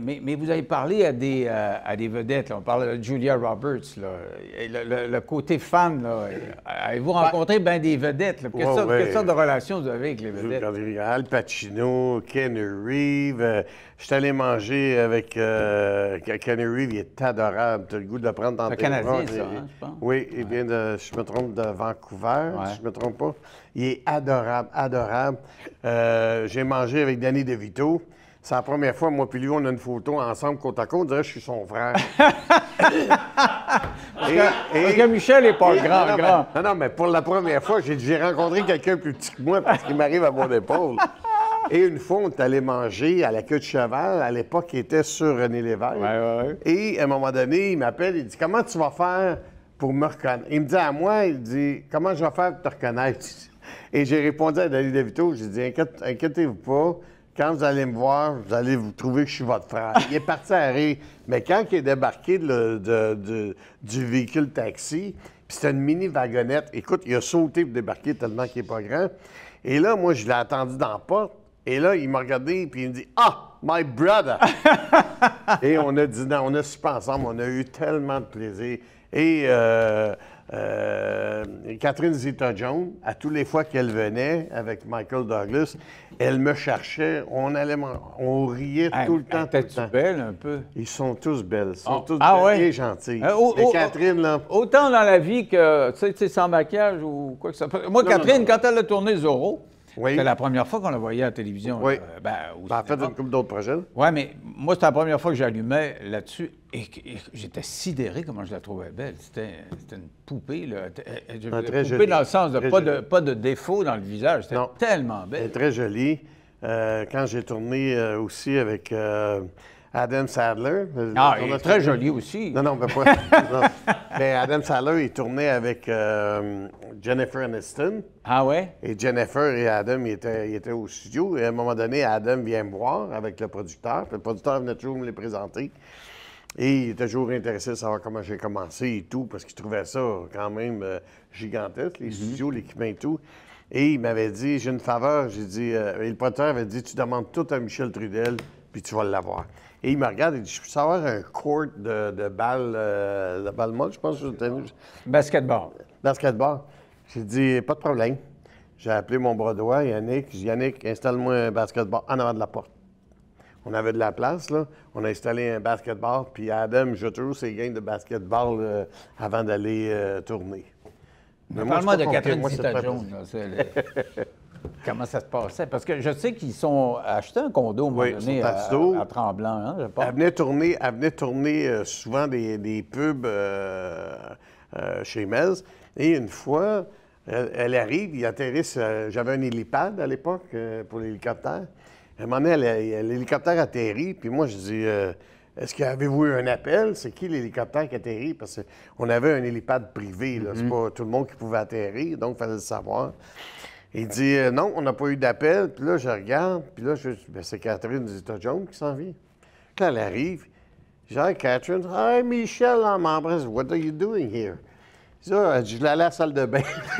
mais, vous avez parlé à des, euh, à des vedettes, on parle de Julia Roberts, Le, côté fan, euh, avez-vous rencontré ben des vedettes? Quelle, sorte, de relation vous avez avec les vedettes? Al Pacino, Ken Reeve. Euh, je suis allé manger avec Ken Reeves, il est adorable. Tu as le goût de le prendre dans le tes Canadien, bras. Hein, je pense. Oui, il vient de, je me trompe, de Vancouver, si je me trompe pas. Il est adorable, adorable. J'ai mangé avec Danny DeVito. C'est la première fois, moi puis lui, on a une photo ensemble côte à côte. On dirait que je suis son frère. et, Michel n'est pas grand, grand. non, non, mais pour la première fois, j'ai rencontré quelqu'un plus petit que moi parce qu'il m'arrive à mon épaule. Et une fois, on est allé manger à la queue de cheval. À l'époque, il était sur René Lévesque. Et à un moment donné, il m'appelle, il dit Comment tu vas faire pour me reconnaître Il me dit à moi, il dit Comment je vais faire pour te reconnaître Et j'ai répondu à Dali Davito, j'ai dit Inquiétez-vous pas, quand vous allez me voir, vous allez vous trouver que je suis votre frère. Il est parti à rire. Mais quand il est débarqué de, du véhicule taxi, c'était une mini wagonnette, écoute, il a sauté pour débarquer tellement qu'il n'est pas grand. Et là, moi, je l'ai attendu dans la porte. Et là, il m'a regardé, puis il me dit Ah, my brother! et on a dit, non, on a super ensemble, on a eu tellement de plaisir. Et. Euh, euh, Catherine Zeta-Jones, à tous les fois qu'elle venait avec Michael Douglas, elle me cherchait, on allait, on riait tout le temps. tes belle un peu? Ils sont tous belles, ils sont oh. tous ah et euh, Catherine, Autant dans la vie que, tu sais, sans maquillage ou quoi que soit. Moi, Catherine, quand elle a tourné Zorro, c'était la première fois qu'on la voyait à la télévision. Oui. Euh, ben, ben fait, une couple d'autres projets. Oui, mais moi, c'était la première fois que j'allumais là-dessus et, j'étais sidéré comment je la trouvais belle. C'était une poupée, là. Euh, euh, une poupée dans le sens de pas, de pas de défaut dans le visage. C'était tellement belle. Elle très jolie. quand j'ai tourné aussi avec Adam Sadler. Ah, il est très joli aussi. Non, non, mais pas. Adam Sadler, il tournait avec euh, Jennifer Aniston. Ah ouais? Et Jennifer et Adam, ils étaient, au studio. Et à un moment donné, Adam vient me voir avec le producteur. le producteur venait toujours me les présenter. Et il était toujours intéressé de savoir comment j'ai commencé et tout, parce qu'il trouvait ça quand même euh, gigantesque, les mhm. studios, l'équipement et tout. Et il m'avait dit, j'ai une faveur, j'ai dit, euh, et le producteur avait dit, tu demandes tout à Michel Trudel, puis tu vas l'avoir. Et il me regarde et dit Je peux savoir un court de, de balle, euh, de balle molle, je pense que c'est. Basketball. Basketball. J'ai dit Pas de problème. J'ai appelé mon bras droit, Yannick. J'ai dit Yannick, installe-moi un basketball en avant de la porte. On avait de la place, là. On a installé un basketball, puis Adam je toujours ses gains de basketball euh, avant d'aller euh, tourner. Parle-moi de Catherine zeta jones Comment ça se passait? Parce que je sais qu'ils sont achetés un condo à, à, Tremblant, hein, Elle venait tourner, elle venait tourner euh, souvent des, pubs euh, euh, chez Mez. Et une fois, elle, arrive, il atterrissent. J'avais un hélipad à l'époque pour l'hélicoptère. À un moment donné, l'hélicoptère atterrit, puis moi, je dis. Est-ce qu'avez-vous eu un appel? C'est qui l'hélicoptère qui atterrit? Parce qu'on avait un hélipad privé, C'est mm-hmm. pas tout le monde qui pouvait atterrir, donc il fallait le savoir. Il dit euh, Non, on n'a pas eu d'appel. Puis là, je regarde. Puis là, je dis, ben, c'est Catherine Zeta-Jones qui s'en vient. là, elle arrive, j'ai Catherine Hey, Michel, on m'embrasse. What are you doing here? Ça, elle dit, ah, je l'allais à la salle de bain.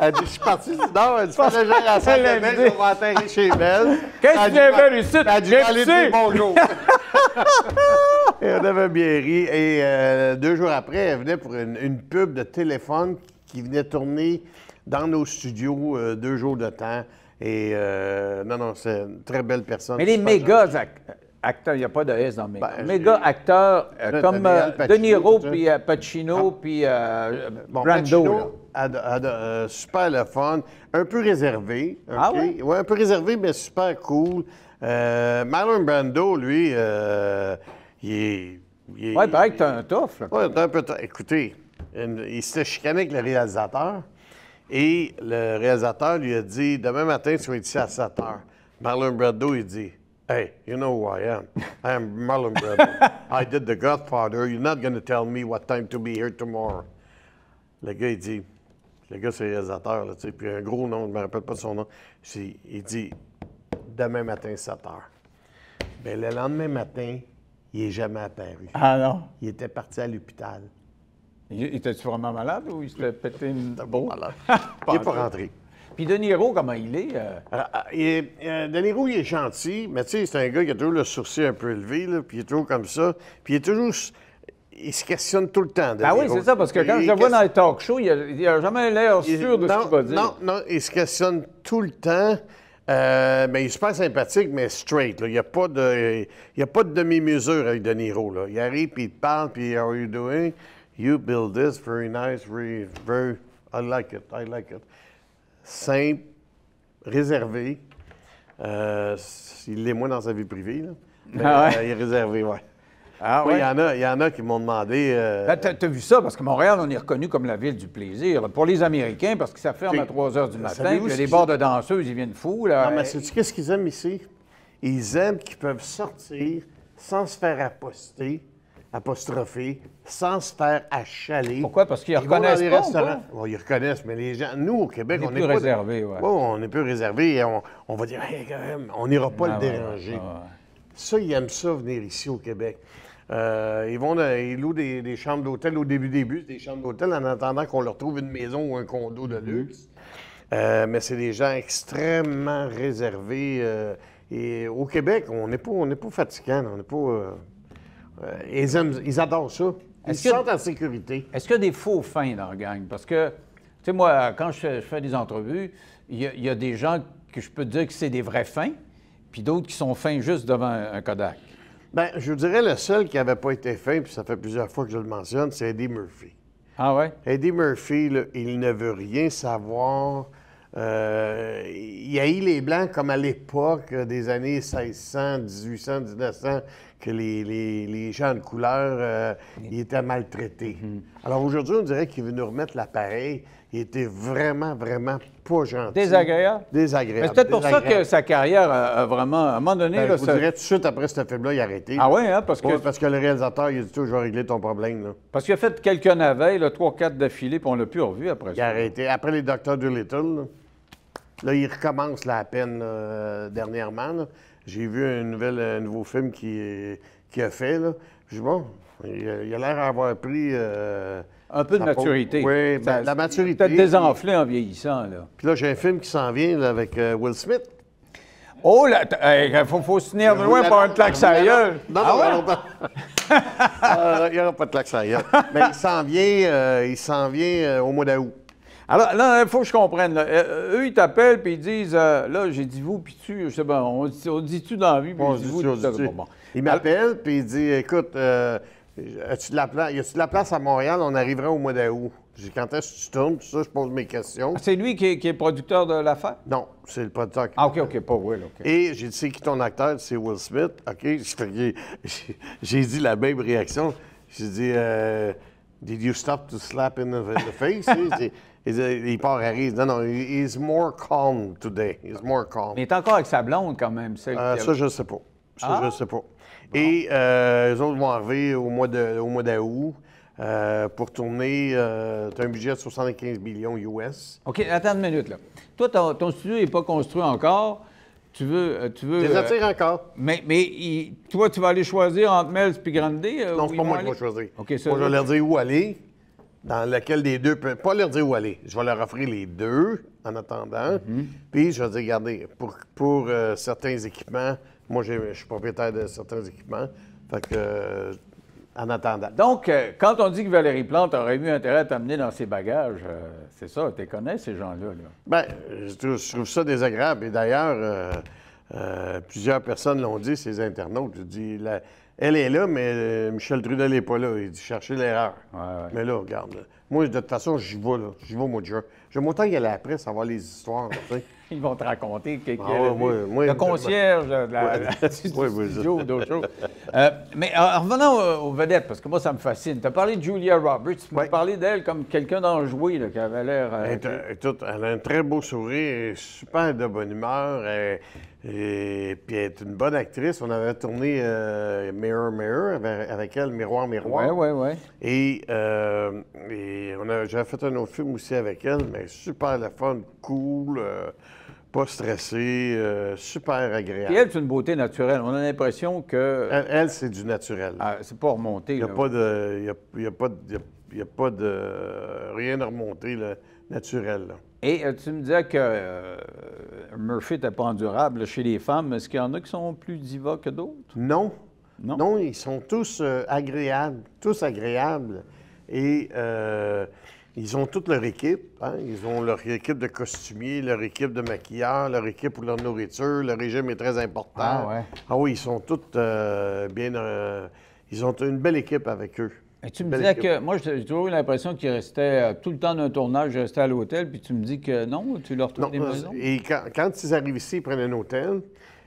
elle dit, je suis parti du Elle dit, je à la salle de bain, je vais atterrir chez Belle. Qu'est-ce que tu avais ici? Elle dit, bonjour. et on avait bien ri. Et euh, deux jours après, elle venait pour une pub de téléphone qui venait tourner dans nos studios euh, deux jours de temps. Et euh, non, non, c'est une très belle personne. Mais les méga acteurs, il n'y a pas de S dans méga. Ben, méga acteurs euh, comme De Niro, puis Pacino, puis Brando. super le fun, un peu réservé. Ah oui Oui, un peu réservé, mais super cool. Marlon Brando, lui, il est... Oui, pareil que t'as un tough. un Écoutez, il s'était chicané avec le réalisateur. Et le réalisateur lui a dit Demain matin, tu vas être ici à 7 heures. Marlon Brando, il dit Hey, you know who I am. I am Marlon Brando. I did The Godfather. You're not going to tell me what time to be here tomorrow. Le gars, il dit Le gars, c'est le réalisateur, tu sais, puis un gros nom, je ne me rappelle pas son nom. Il dit Demain matin, 7 heures. Bien, le lendemain matin, il n'est jamais apparu. Ah non? Il était parti à l'hôpital. Il était vraiment malade ou il se pété une beau? il n'est pas rentré. Puis De Niro, comment il est? Euh? Ah, ah, euh, de Niro, il est gentil, mais tu sais, c'est un gars qui a toujours le sourcil un peu élevé, puis il est toujours comme ça. Puis il est toujours... Il se questionne tout le temps. De ah oui, c'est ça, parce que quand je le vois dans les talk shows, il n'a jamais l'air sûr de non, ce qu'il va dire. Non, non, il se questionne tout le temps. Euh, mais il est super sympathique, mais straight. Il n'y a pas de, il a pas de demi-mesure avec De Niro. Il arrive, puis il parle, puis « il are you doing? » you build this very nice, very, I like it, I like it. Simple, réservé. Euh, il l'est moins dans sa vie privée, ah euh, il est réservé, ouais. Ah oui, il y, en a, qui m'ont demandé. Euh, ben, t'as, vu ça, parce que Montréal, on est reconnu comme la ville du plaisir. Pour les Américains, parce que ça ferme à 3 heures du matin, puis les bars de danseuses, ils viennent fous. mais qu'est-ce qu'ils aiment ici? Ils aiment qu'ils peuvent sortir sans se faire aposter sans se faire achaler. Pourquoi? Parce qu'ils reconnaissent ils reconnaissent, mais les gens, nous, au Québec, on est, on plus réservés. Oh, on est plus réservés et on, va dire, quand même, on n'ira pas ah le déranger. Ah ça, ils aiment ça venir ici au Québec. Euh, ils vont, ils louent des, chambres d'hôtel au début, des bus, des chambres d'hôtel en attendant qu'on leur trouve une maison ou un condo de mm-hmm. luxe. Euh, mais c'est des gens extrêmement réservés. Euh, et au Québec, on n'est pas, on pas on n'est pas. Euh, ils, adorent ça. Ils se sentent en sécurité. Est-ce qu'il y a des faux fins dans la gang? Parce que, tu sais, moi, quand je, fais des entrevues, il y, a des gens que je peux dire que c'est des vrais fins, puis d'autres qui sont fins juste devant un Kodak. Bien, je vous dirais le seul qui n'avait pas été fin, puis ça fait plusieurs fois que je le mentionne, c'est Eddie Murphy. Ah ouais? Eddie Murphy, il ne veut rien savoir. Euh, il eu les Blancs comme à l'époque des années 1600, 1800, 1900 que les, gens de couleur euh, mm. étaient maltraités. Mm-hmm. Alors aujourd'hui, on dirait qu'il veut nous remettre l'appareil. Il était vraiment, vraiment pas gentil. Désagréable? Désagréable. C'est peut-être pour ça que sa carrière a, vraiment, à un moment donné... Ben, je vous tout de suite après ce film-là, il a arrêté. Ah oui, hein? Parce que... parce que le réalisateur, il a dit je régler ton problème. Parce qu'il a fait quelques navets, trois, quatre d'affilée, puis on l'a plus revu après ça. Il a arrêté. Après les Docteurs Doolittle. là, là il recommence la peine euh, dernièrement. J'ai vu un, nouveau film qu'il qui a fait. Là. Je dis, bon, il a, l'air d'avoir pris. Euh, un peu de maturité. Oui, ben, la maturité. Peut-être désenflé en vieillissant. Là. Puis là, j'ai un film qui s'en vient avec euh, Will Smith. Oh, là, il faut, se tenir de loin pour un claque sérieux. Non, non, ah non. Euh, il n'y aura pas de claque sérieux. Mais il s'en vient, il s'en vient au mois d'août. Alors, là, il faut que je comprenne. Là. Euh, euh, eux, ils t'appellent, puis ils disent, euh, là, j'ai dit vous, puis tu, je sais pas, on, dit tu dans la vie, puis dit vous, tu, dit Bon. Ils m'appellent, puis ils disent, écoute, as-tu de la place, de la place à Montréal? On arrivera au mois d'août. J'ai quand est-ce que tu tournes, tout ça, je pose mes questions. Ah, c'est lui qui est, qui producteur de l'affaire? Non, c'est le producteur qui. Ah, OK, OK, pas Will. Et j'ai dit, c'est qui ton acteur? C'est Will Smith. OK, j'ai dit la même réaction. J'ai dit, Did you stop to slap in the, in the face? Il part à Non, non, he's more calm today. He's Mais il est encore avec sa blonde quand même. Euh, ça, je sais pas. Ça, ah? je sais pas. Et euh, les autres vont arriver au mois d'août. Euh, pour tourner, euh, tu as un budget de 75 millions US. OK, attends une minute, là. Toi, ton, studio n'est pas construit encore. Tu veux. Tu veux les encore. Mais, mais toi, tu vas aller choisir entre Mels et Grande? non, c'est pas moi qui vais choisir. OK, ça. Moi, je vais leur dire où aller dans laquelle des deux peuvent pas leur dire où aller. Je vais leur offrir les deux en attendant. Mhm. Puis je vais dire, regardez, pour, pour euh, certains équipements, moi je suis propriétaire de certains équipements. Fait que euh, en attendant. Donc, euh, quand on dit que Valérie Plante aurait eu intérêt à t'amener dans ses bagages, c'est ça, tu connais ces gens-là. Bien, je trouve, ça désagréable. Et d'ailleurs, plusieurs personnes l'ont dit, ces internautes. Je dis, la, elle est là, mais euh, Michel Trudel n'est pas là. Il dit chercher l'erreur. Mais là, regarde. Moi, de toute façon, j'y vais, là. J'y vais au Je de J'aime autant y aller après, voir les histoires, Ils vont te raconter que, chose. Ah le concierge de la, ou d'autres choses. mais euh, en revenant aux, vedettes, parce que moi, ça me fascine. Tu as parlé de Julia Roberts. Tu m'as parlé d'elle comme quelqu'un d'enjoué, qui avait l'air... Euh, elle, a un très beau sourire, super de bonne humeur. Elle, et puis elle est une bonne actrice. On avait tourné euh, Mirror Mirror avec, elle, Miroir Miroir. Oui, oui, oui. Et, euh, et j'avais fait un autre film aussi avec elle, mais super la fun, cool, euh, pas stressé, euh, super agréable. Et elle, c'est une beauté naturelle. On a l'impression que. Elle, c'est du naturel. Ah, c'est pas remonté. Il n'y a, pas de. a, pas de. rien de remonter là, naturel. Et euh, tu me disais que euh, Murphy n'était pas endurable chez les femmes. Est-ce qu'il y en a qui sont plus divas que d'autres? Non. non. ils sont tous euh, agréables, tous agréables. Et ils ont toute leur équipe. Hein. Ils ont leur équipe de costumiers, leur équipe de maquilleurs, leur équipe pour leur nourriture. Le régime est très important. Ah, ah oui, ils sont tous bien. ils ont une belle équipe avec eux tu me disais que, moi, j'ai toujours eu l'impression qu'il restait euh, tout le temps d'un tournage, ils restaient à l'hôtel, puis tu me dis que non, tu leur trouves des euh, maisons. Et quand, ils arrivent ici, ils prennent un hôtel,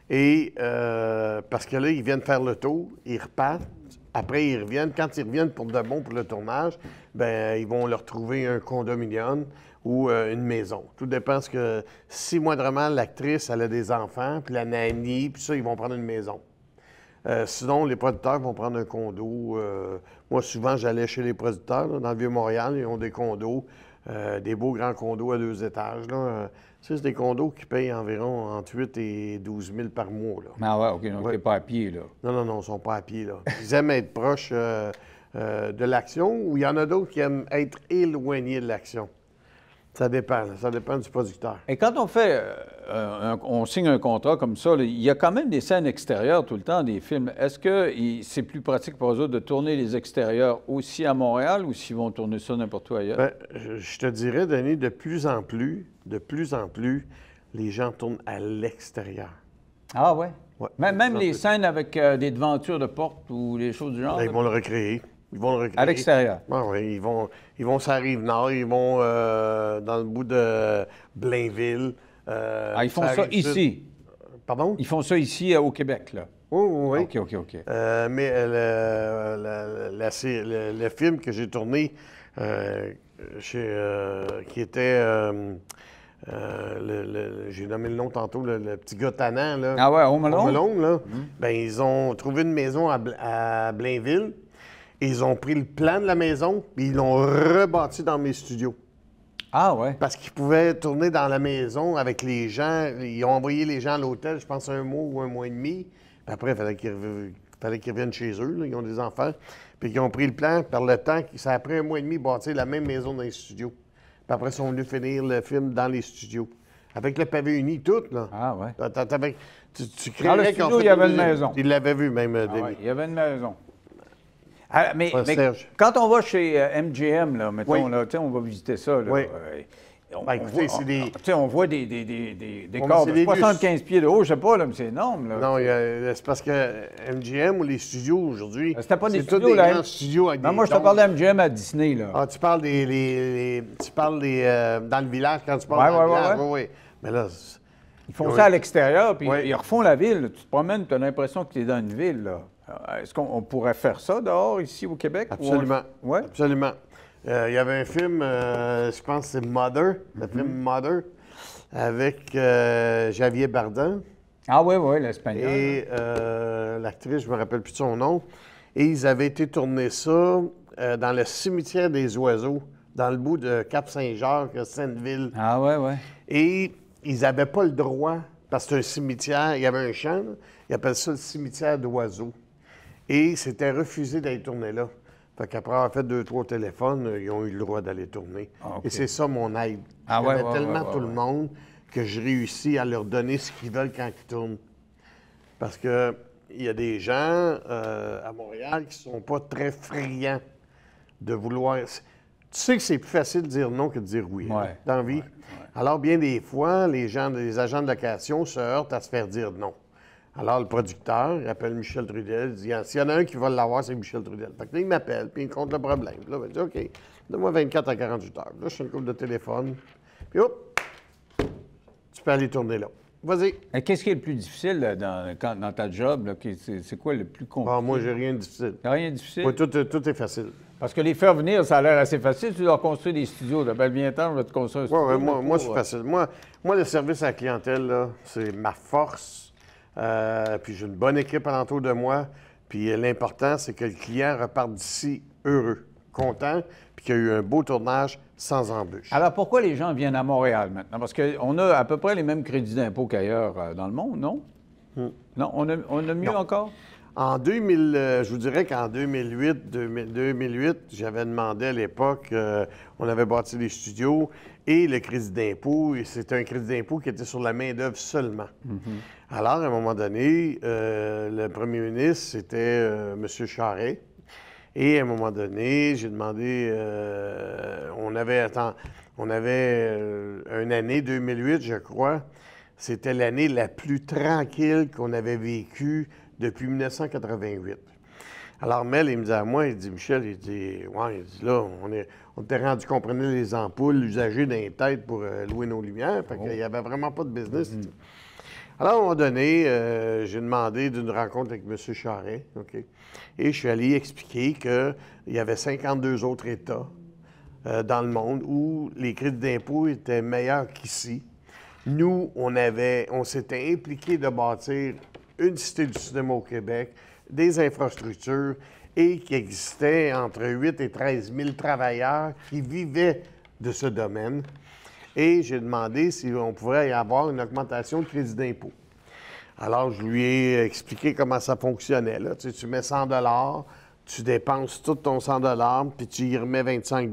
et euh, parce que là, ils viennent faire le tour, ils repartent, après, ils reviennent. Quand ils reviennent pour de bon pour le tournage, ben ils vont leur trouver un condominium ou une maison. Tout dépend ce que si moindrement l'actrice elle a des enfants, puis la nanny, puis ça, ils vont prendre une maison. sinon, les producteurs vont prendre un condo, moi, souvent, j'allais chez les producteurs, dans le Vieux-Montréal, ils ont des condos, euh, des beaux grands condos à deux étages. c'est des condos qui payent environ entre 8 et 12 000 par mois. Ah ouais, OK, donc ouais. pas à pied, là. Non, non, non, ils ne sont pas à pied, là. Ils aiment être proches euh, euh, de l'action ou il y en a d'autres qui aiment être éloignés de l'action. Ça dépend, ça dépend du producteur. Et quand on fait euh, on signe un contrat comme ça, il y a quand même des scènes extérieures tout le temps, des films. Est-ce que c'est plus pratique pour eux de tourner les extérieurs aussi à Montréal ou s'ils vont tourner ça n'importe où ailleurs? Ben, je te dirais, Denis, de plus en plus, de plus en plus, les gens tournent à l'extérieur. Ah ouais? même, les scènes avec euh, des devantures de porte ou des choses du genre? Ben, ils vont le recréer. Ils vont le recréer. À l'extérieur. Ah oui, ils vont, ils vont s'arriver nord, ils vont euh, dans le bout de Blainville. Euh, ah, ils font ça, ici. Pardon? Ils font ça ici euh, au Québec, là. Oui, oui, oui. OK, OK, OK. Euh, mais le, le, film que j'ai tourné, qui était. j'ai nommé le nom tantôt, le, petit gars tannant, là. Ah ouais, Home Alone? là. Mm. Ben, ils ont trouvé une maison à, Blainville. ils ont pris le plan de la maison, puis ils l'ont rebâti dans mes studios. Ah ouais. Parce qu'ils pouvaient tourner dans la maison avec les gens. Ils ont envoyé les gens à l'hôtel, je pense, un mois ou un mois et demi. Puis après, il fallait qu'ils reviennent chez eux. Ils ont des enfants. Puis ils ont pris le plan par le temps. Ça a un mois et demi bâtir la même maison dans les studios. Puis après, ils sont venus finir le film dans les studios. Avec le pavé uni, tout, là. Ah ouais. tu, Dans le studio, ah, il y avait une maison. Il l'avait vu, même, Il y avait une maison. Ah, mais, quand on va chez MGM, euh, mettons, là, on va visiter ça. oui. on, voit, des... on, voit des, corps de 75 pieds de haut, je ne sais pas, mais c'est énorme. Non, c'est parce que MGM ou les studios aujourd'hui. Euh, c'était pas des hein. studios, à Grands ben, studios moi, je te parle MGM à Disney. Ah, tu parles des. tu parles des. Euh, dans le village, quand tu parles ouais, dans ouais, le Oui, oui. Mais là. Ils font ça à l'extérieur, puis ils refont la ville. Tu te promènes, tu as l'impression que tu es dans une ville. Là. Euh, est-ce qu'on pourrait faire ça dehors, ici au Québec? Absolument. Ouais? Absolument. Euh, il y avait un film, euh, je pense que c'est Mother, le mm-hmm. film Mother, avec Javier Bardin. Ah oui, oui, l'espagnol. Et l'actrice, je me rappelle plus de son nom. Et ils avaient été tourner ça dans le cimetière des oiseaux, dans le bout de Cap-Saint-Jacques, Sainte-Ville. Ah oui, oui. Et ils n'avaient pas le droit, parce que c'est un cimetière, il y avait un champ, ils appellent ça le cimetière d'oiseaux et c'était refusé d'aller tourner là. Fait qu'après avoir fait deux, trois téléphones, euh, ils ont eu le droit d'aller tourner. Ah, et c'est ça mon aide. Ah, ouais, tellement tout le monde que je réussis à leur donner ce qu'ils veulent quand ils tournent. Parce que il y a des gens euh, à Montréal qui sont pas très friands de vouloir. Tu sais que c'est plus facile de dire non que de dire oui hein, envie. Alors, bien des fois, les gens, les agents de location se heurtent à se faire dire non. Alors, le producteur appelle Michel Trudel, il dit ah, S'il y en a un qui va l'avoir, c'est Michel Trudel. Fait là, il m'appelle, puis il me compte le problème. Il là, il dit OK, donne-moi 24 à 48 heures. là, je suis une coupe de téléphone. Puis hop, tu peux aller tourner là. Vas-y. Qu'est-ce qui est le plus difficile dans, dans, ta job? C'est quoi le plus compliqué? Moi, moi, j'ai rien de difficile. Rien de difficile? tout, tout, est facile. Parce que les faire venir, ça a l'air assez facile. Tu dois construire des studios. de belle bien temps, je te construire un studio. moi, moi c'est euh, facile. Moi, moi, le service à la clientèle, c'est ma force euh, puis j'ai une bonne équipe alentour de moi. Puis l'important, c'est que le client reparte d'ici heureux, content, puis qu'il y a eu un beau tournage sans embûche. Alors pourquoi les gens viennent à Montréal maintenant? Parce qu'on a à peu près les mêmes crédits d'impôt qu'ailleurs euh, dans le monde, non? Hmm. Non, on a, mieux encore? En 2000, euh, je vous dirais qu'en 2008, 2008 j'avais demandé à l'époque, on avait bâti les studios et le crédit d'impôt, c'est un crédit d'impôt qui était sur la main-d'œuvre seulement. Mhm. Alors, à un moment donné, euh, le premier ministre, c'était euh, M. Charret. Et à un moment donné, j'ai demandé, euh, on avait, attends, on avait une année 2008, je crois, c'était l'année la plus tranquille qu'on avait vécue depuis 1988. Alors Mel, il me dit à moi, il dit, Michel, il dit, ouais, il dit, là, on est, était rendu qu'on les ampoules, l'usager d'un tête pour euh, louer nos lumières. parce qu'il n'y oh. avait vraiment pas de business. Mm-hmm. Alors, à un moment donné, euh, j'ai demandé d'une rencontre avec M. Charret, OK? Et je suis allé expliquer qu'il y avait 52 autres États euh, dans le monde où les crédits d'impôt étaient meilleurs qu'ici. Nous, on avait, on s'était impliqué de bâtir une cité du cinéma au Québec, des infrastructures et qu'il existait entre 8 et 13 000 travailleurs qui vivaient de ce domaine. Et j'ai demandé si on pourrait y avoir une augmentation de crédit d'impôt. Alors, je lui ai expliqué comment ça fonctionnait. Tu, tu mets 100 tu dépenses tout ton 100 puis tu y remets 25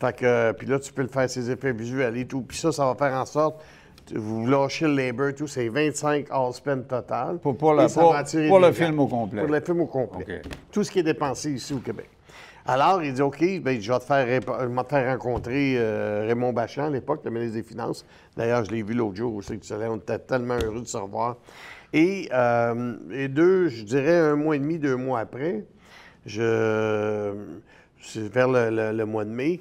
fait que, euh, puis là, tu peux le faire ses effets visuels et tout. Puis ça, ça va faire en sorte vous lâchez le labor tout, c'est 25 all spend total. Pour, pour, le film au complet. Pour le film au complet. Tout ce qui est dépensé ici au Québec. Alors, il dit, OK, ben, je vais te faire, je rencontrer euh, Raymond Bachand, à l'époque, le ministre des Finances. D'ailleurs, je l'ai vu l'autre jour aussi, tu on était tellement heureux de se revoir. Euh, et, deux, je dirais un mois et demi, deux mois après, je, vers le mois de mai,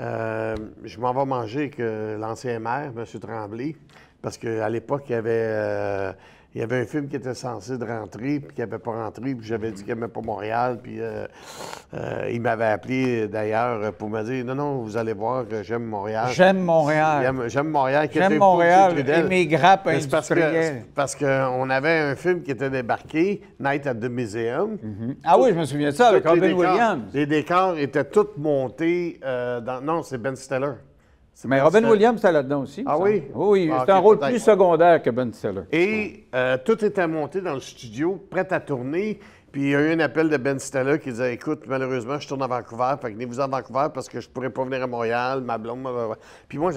euh, je m'en vais manger avec euh, l'ancien maire, M. Tremblay, parce qu'à l'époque, il y avait euh, il y avait un film qui était censé de rentrer, puis qui n'avait pas rentré, puis j'avais dit qu'il n'aimait pas Montréal, puis euh, euh, il m'avait appelé d'ailleurs pour me dire Non, non, vous allez voir que j'aime Montréal. J'aime Montréal. J'aime Montréal. J'aime Montréal et mes grappes industrielles. Parce qu'on avait un film qui était débarqué, Night at the Museum. Mm-hmm. Ah oui, je me souviens de ça, avec Robin Williams. Les décors étaient tous montés euh, dans. Non, c'est Ben Stiller. Mais Robin Williams était là-dedans aussi. Ah oui? Oui, c'était ah, c'est un rôle plus secondaire que Ben Stiller. Et euh, tout était monté dans le studio, prêt à tourner. Puis il y a eu un appel de Ben Stella qui disait Écoute, malheureusement, je tourne à Vancouver, fait que venez-vous à Vancouver parce que je pourrais pas venir à Montréal, ma blonde. Puis moi,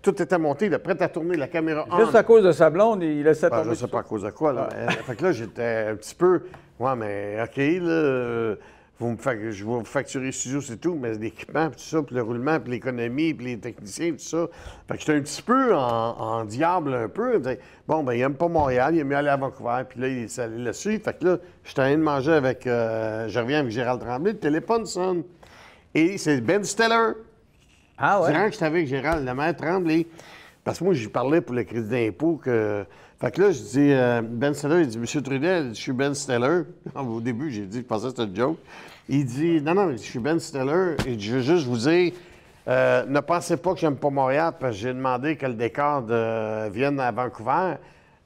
tout était monté, il prêt à tourner, la caméra Juste à cause de sa blonde, il laissait ah, ben, tomber. Je sais pas à cause de quoi, là. Ah. Euh, fait que là, j'étais un petit peu Ouais, mais OK, là vous me fa... je vais vous facturer le studio, c'est tout, mais l'équipement, puis tout ça, puis le roulement, puis l'économie, puis les techniciens, tout ça. Fait que j'étais un petit peu en, diable, un peu. bon, ben, il n'aime pas Montréal, il aime mieux aller à Vancouver, puis là, il est allé là-dessus. Fait que là, j'étais de manger avec. Euh, je reviens avec Gérald Tremblay, le téléphone sonne. Et c'est Ben Steller. Ah ouais? Durant que j'étais avec Gérald, le maire Tremblay. Parce que moi, j'y parlais pour le crédit d'impôt que fait que là, je dis, euh, Ben Stiller, il dit, Monsieur Trudel, je suis Ben Stiller. Au début, j'ai dit, je pensais que c'était une joke. Il dit, non, non, je suis Ben Stiller et je veux juste vous dire, euh, ne pensez pas que j'aime pas Montréal parce que j'ai demandé que le décor de vienne à Vancouver.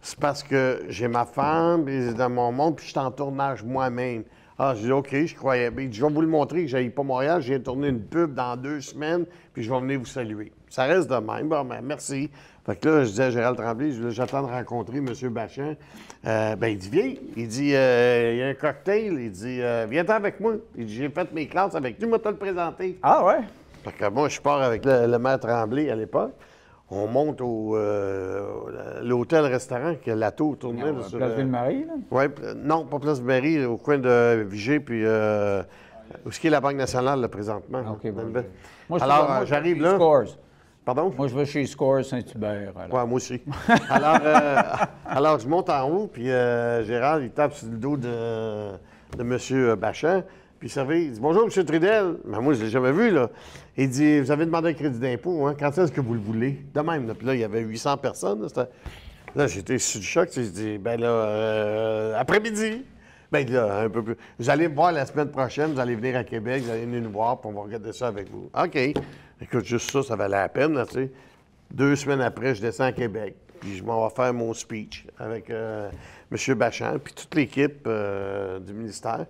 C'est parce que j'ai ma femme, c'est dans mon monde, puis je suis en tournage moi-même. Ah, je dis, OK, je croyais. je vais vous le montrer que je pas Montréal. J'ai tourné une pub dans deux semaines, puis je vais venir vous saluer. Ça reste de même. Bon, ben, merci. Fait que là, je disais à Gérald Tremblay, j'attends de rencontrer M. Bachin. Euh, ben, il dit, viens. Il dit, euh, il y a un cocktail. Il dit, euh, viens-t'en avec moi. Il j'ai fait mes classes avec lui, moi, te le présenté. Ah, ouais? Fait que moi, je pars avec le, le maire Tremblay à l'époque on monte au euh, l'hôtel-restaurant que la tour tournait. Non, sur, Place de euh, marie là? Oui, non, pas Place Ville-Marie, au coin de Vigée, puis euh, ce où est la Banque nationale, là, présentement. Ah, OK, bon, Alors, j'arrive là. Scores. Pardon? Moi, je vais chez Scores Saint-Hubert. Oui, moi aussi. alors, alors, je monte en haut, puis Gérard, il tape sur le dos de, de M. Bachan. Puis il dit Bonjour, M. Trudel. Mais ben, moi, je ne l'ai jamais vu, là. Il dit Vous avez demandé un crédit d'impôt, hein. Quand est-ce que vous le voulez De même, Puis là, il y avait 800 personnes. Là, j'étais sur le choc. Je dis Ben là, euh, après-midi. Bien là, un peu plus. Vous allez me voir la semaine prochaine, vous allez venir à Québec, vous allez venir nous voir, pour on va regarder ça avec vous. OK. Écoute, juste ça, ça valait la peine, Deux semaines après, je descends à Québec, puis je m'en vais faire mon speech avec euh, M. Bachand, puis toute l'équipe euh, du ministère.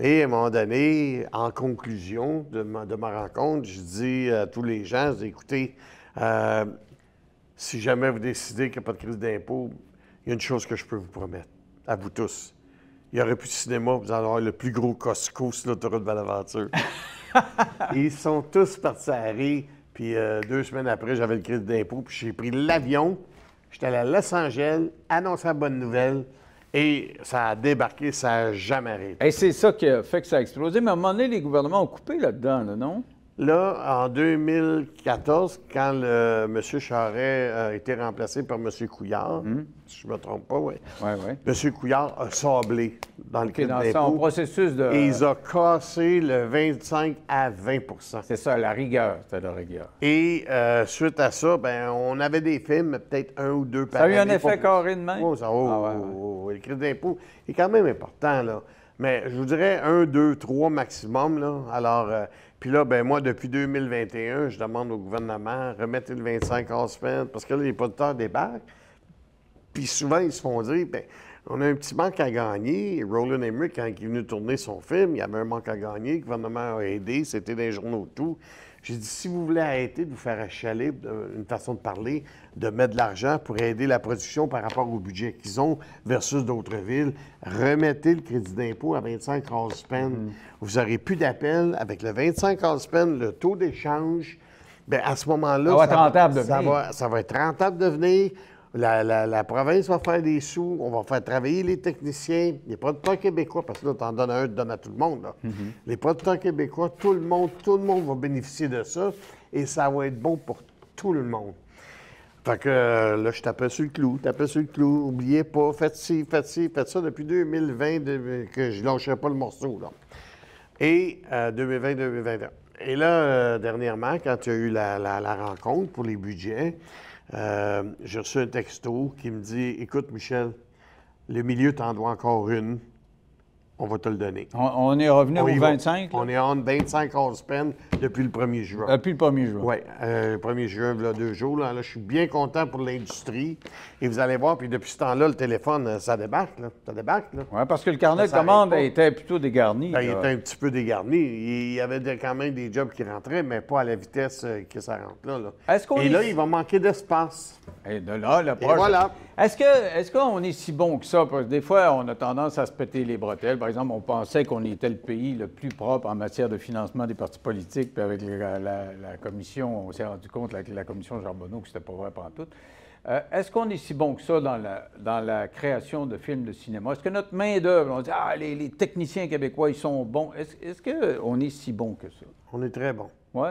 Et à un moment donné, en conclusion de ma, rencontre, je dis à tous les gens, écoutez, euh, si jamais vous décidez qu'il n'y a pas de crise d'impôt, il y a une chose que je peux vous promettre, à vous tous. Il n'y aurait plus de cinéma, vous allez avoir le plus gros Costco sur l'autoroute de » Ils sont tous partis à Harry. Puis euh, deux semaines après, j'avais le crise d'impôt, puis j'ai pris l'avion. J'étais allé à Los Angeles, annoncer la bonne nouvelle. Et ça a débarqué, ça n'a jamais arrêté. Et c'est ça qui a fait que ça a explosé. Mais à un moment donné, les gouvernements ont coupé là-dedans, non? Là, en 2014, quand le, M. Charret a été remplacé par M. Couillard, mhm. si je ne me trompe pas, oui. M. Couillard a sablé dans le crédit d'impôt. son processus de... Et ils ont cassé le 25 à 20 C'est ça, la rigueur, c'était la rigueur. Et euh, suite à ça, ben, on avait des films, peut-être un ou deux par Ça a eu un effet carré de main? Oh, ça, oh, ah, oh, oh, oh le crédit d'impôt est quand même important, là. Mais je vous dirais un, deux, trois maximum, là. Alors... Euh, puis là, ben moi, depuis 2021, je demande au gouvernement, remettre le 25 en semaine, parce que là, les producteurs débarquent. Puis souvent, ils se font dire, bien, on a un petit manque à gagner. Roland Emmerich, quand il est venu tourner son film, il y avait un manque à gagner. Le gouvernement a aidé, c'était des journaux, tout. J'ai dit, si vous voulez arrêter de vous faire achaler, une façon de parler, de mettre de l'argent pour aider la production par rapport au budget qu'ils ont versus d'autres villes, remettez le crédit d'impôt à 25 Allspen. Mhm. Vous n'aurez plus d'appel. Avec le 25 Allspen, le taux d'échange, bien, à ce moment-là, ah ça, va, ça va être rentable de venir. La, province va faire des sous, on va faire travailler les techniciens, les producteurs québécois, parce que là, tu en donnes à eux, tu donnes à tout le monde. Mhm. Les producteurs québécois, tout le monde, tout le monde va bénéficier de ça, et ça va être bon pour tout le monde. Fait que euh, là, je tape sur le clou, tape sur le clou, oubliez pas, faites ci, faites ci, faites ça depuis 2020 que je ne lâcherai pas le morceau, là. Et 2020, euh, 2021. Et là, euh, dernièrement, quand tu as a eu la rencontre pour les budgets, euh, j'ai reçu un texto qui me dit Écoute, Michel, le milieu t'en doit encore une on va te le donner. On, est revenu au 25? On est en 25 spend depuis le 1er juin. Euh, depuis le 1er juin. Oui, le euh, 1er juin, là, deux jours. Là, je suis bien content pour l'industrie. Et vous allez voir, puis depuis ce temps-là, le téléphone, euh, ça débarque. ça débarque. Oui, parce que le carnet de commandes était plutôt dégarni. Ben, il était un petit peu dégarni. Il y avait quand même des jobs qui rentraient, mais pas à la vitesse que ça rentre là. qu'on Et là, il va manquer d'espace. Et de là, le Et voilà. Est-ce qu'on est, est si bon que ça? Parce que des fois, on a tendance à se péter les bretelles. Ben, par exemple, on pensait qu'on était le pays le plus propre en matière de financement des partis politiques, puis avec la, commission, on s'est rendu compte, la, la commission Jarbonneau, que c'était pas vrai en tout. Euh, est-ce qu'on est si bon que ça dans la, création de films de cinéma? Est-ce que notre main-d'œuvre, on dit, ah, les, techniciens québécois, ils sont bons. Est-ce qu'on est si bon que ça? On est très bon. Oui?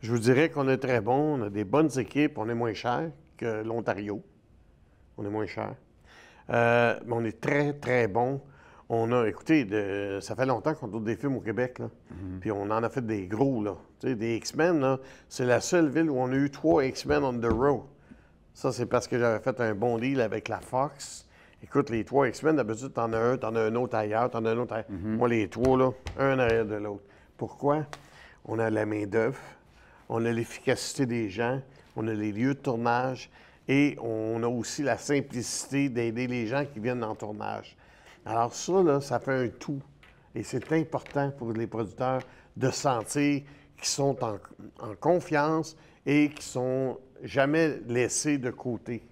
Je vous dirais qu'on est très bon. On a des bonnes équipes. On est moins cher que l'Ontario. On est moins cher. Euh, mais on est très, très bon on a, écoutez, ça fait longtemps qu'on tourne des films au Québec, là. Mhm. Puis on en a fait des gros, là. des X-Men, c'est la seule ville où on a eu trois X-Men on the road. Ça, c'est parce que j'avais fait un bon deal avec la Fox. Écoute, les trois X-Men, d'habitude, t'en as un, t'en as un autre ailleurs, t'en as un autre ailleurs. Mhm. Moi, les trois, là, un arrière de l'autre. Pourquoi? On a la main-d'œuvre, on a l'efficacité des gens, on a les lieux de tournage et on a aussi la simplicité d'aider les gens qui viennent en tournage. Alors ça, ça fait un tout. Et c'est important pour les producteurs de sentir qu'ils sont en, confiance et qu'ils sont jamais laissés de côté.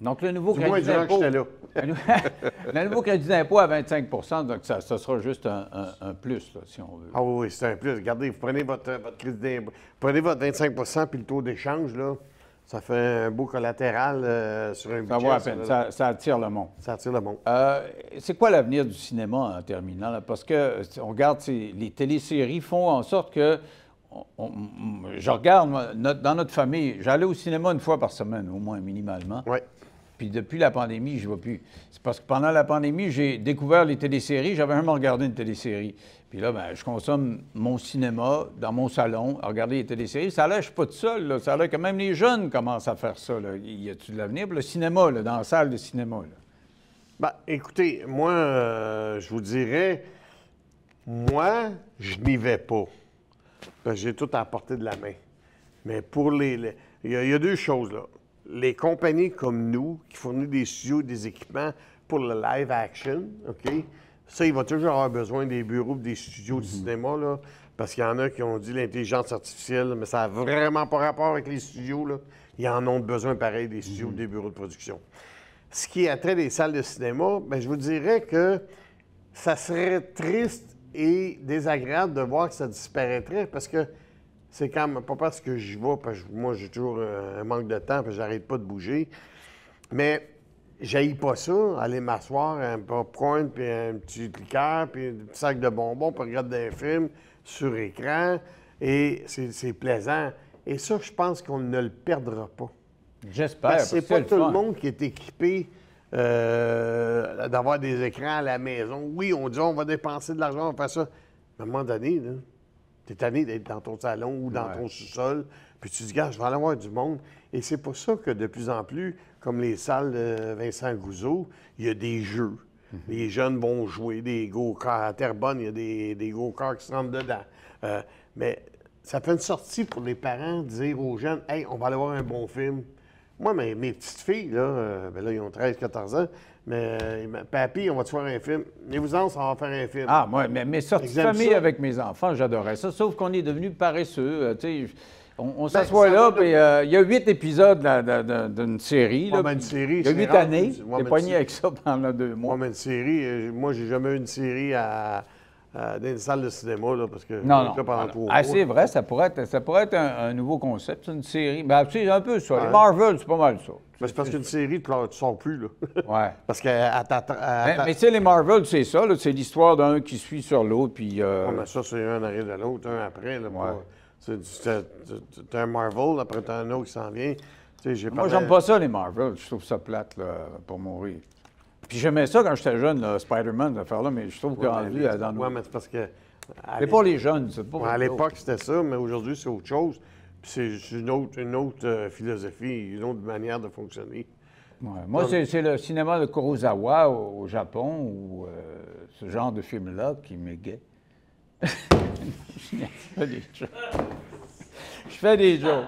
Donc, le nouveau crédit d'impôt. le nouveau crédit d'impôt à 25 donc ça, sera juste un, plus, si on veut. Ah oui, c'est un plus. Regardez, vous prenez votre, crédit d'impôt, prenez votre 25 puis le taux d'échange, là, ça fait un beau collatéral euh, sur un budget. Ça Ça, attire le monde. Ça attire le monde. Euh, c'est quoi l'avenir du cinéma en terminant? Parce que on regarde, les téléséries font en sorte que. je regarde dans notre famille, j'allais au cinéma une fois par semaine, au moins minimalement. Oui. Puis depuis la pandémie, je ne vais plus. C'est parce que pendant la pandémie, j'ai découvert les téléséries. J'avais même regardé une télésérie. Puis là, ben, je consomme mon cinéma dans mon salon, Regardez regarder les téléséries. Ça lâche pas tout seul. Là. Ça là, que même les jeunes commencent à faire ça. Là. Y a-tu de l'avenir? Le cinéma, dans la salle de cinéma. Ben, écoutez, moi, euh, je vous dirais, moi, je n'y vais pas. J'ai tout à portée de la main. Mais pour les. Il, y a, y, a deux choses, là. Les compagnies comme nous, qui fournissent des studios, des équipements pour le live action, OK? Ça, il va toujours avoir besoin des bureaux des studios de mhm. cinéma, là, parce qu'il y en a qui ont dit l'intelligence artificielle, mais ça n'a vraiment pas rapport avec les studios. Là. Ils en ont besoin pareil des studios, mhm. des bureaux de production. Ce qui a trait des salles de cinéma, bien, je vous dirais que ça serait triste et désagréable de voir que ça disparaîtrait parce que c'est quand même pas parce que j'y vais, parce que moi j'ai toujours euh, un manque de temps, parce j'arrête pas de bouger. Mais J'aillis pas ça, aller m'asseoir, un pop-point, puis un petit liqueur, puis un petit sac de bonbons, pour regarder des films sur écran, et c'est plaisant. Et ça, je pense qu'on ne le perdra pas. J'espère. C'est pas tout le, monde qui est équipé euh, d'avoir des écrans à la maison. Oui, on dit on va dépenser de l'argent, on faire ça. À un moment donné, es tanné d'être dans ton salon ou dans ton sous-sol, puis tu dis, gars, je vais aller voir du monde. Et c'est pour ça que de plus en plus, comme les salles de Vincent Gouzeau, il y a des jeux. Mhm. Les jeunes vont jouer des go-karts. À Terrebonne, il y a des, go-karts qui se rentrent dedans. Euh, mais ça fait une sortie pour les parents de dire aux jeunes Hey, on va aller voir un bon film. Moi, mes, petites filles, là, euh, ben là, ils ont 13, 14 ans, mais euh, papy, on va te faire un film. Mais vous en, on va faire un film. Ah, moi, mais mes sorties de famille avec mes enfants, j'adorais ça, sauf qu'on est devenu paresseux. tu sais, on, ben, s'assoit là, puis euh, il y a huit épisodes d'une série. Là, ouais, une série il y a huit années. t'es poigné avec ça pendant deux mois. une série, euh, moi, j'ai jamais eu une série dans une salle de cinéma, là, parce que non, non. pendant ah, C'est vrai, ça pourrait être, ça pourrait être un, nouveau concept, une série. c'est ben, un peu ça. Les Marvel, c'est pas mal ça. c'est parce qu'une série, tu ne sors plus, là. Ouais. parce que à ta, Mais, tu sais, les Marvel, c'est ça, c'est l'histoire d'un qui suit sur l'autre, puis... Euh, ça, c'est un arrêt de l'autre, un après, là, c'est un Marvel, après t'as un autre qui s'en vient. Moi, j'aime pas ça, les Marvel. Je trouve ça plate là, pour mourir. Puis j'aimais ça quand j'étais jeune, Spider-Man, l'affaire là, mais je trouve qu'en ben, vie, dans Oui, mais parce que. C'est pas les jeunes, c'est pas. À l'époque, c'était ça, mais aujourd'hui, c'est autre chose. Puis c'est une autre, une autre euh, philosophie, une autre manière de fonctionner. Moi, c'est le cinéma de Kurosawa au, Japon ou euh, ce genre de film-là qui m'égaye je fais des jours. Je fais des jokes.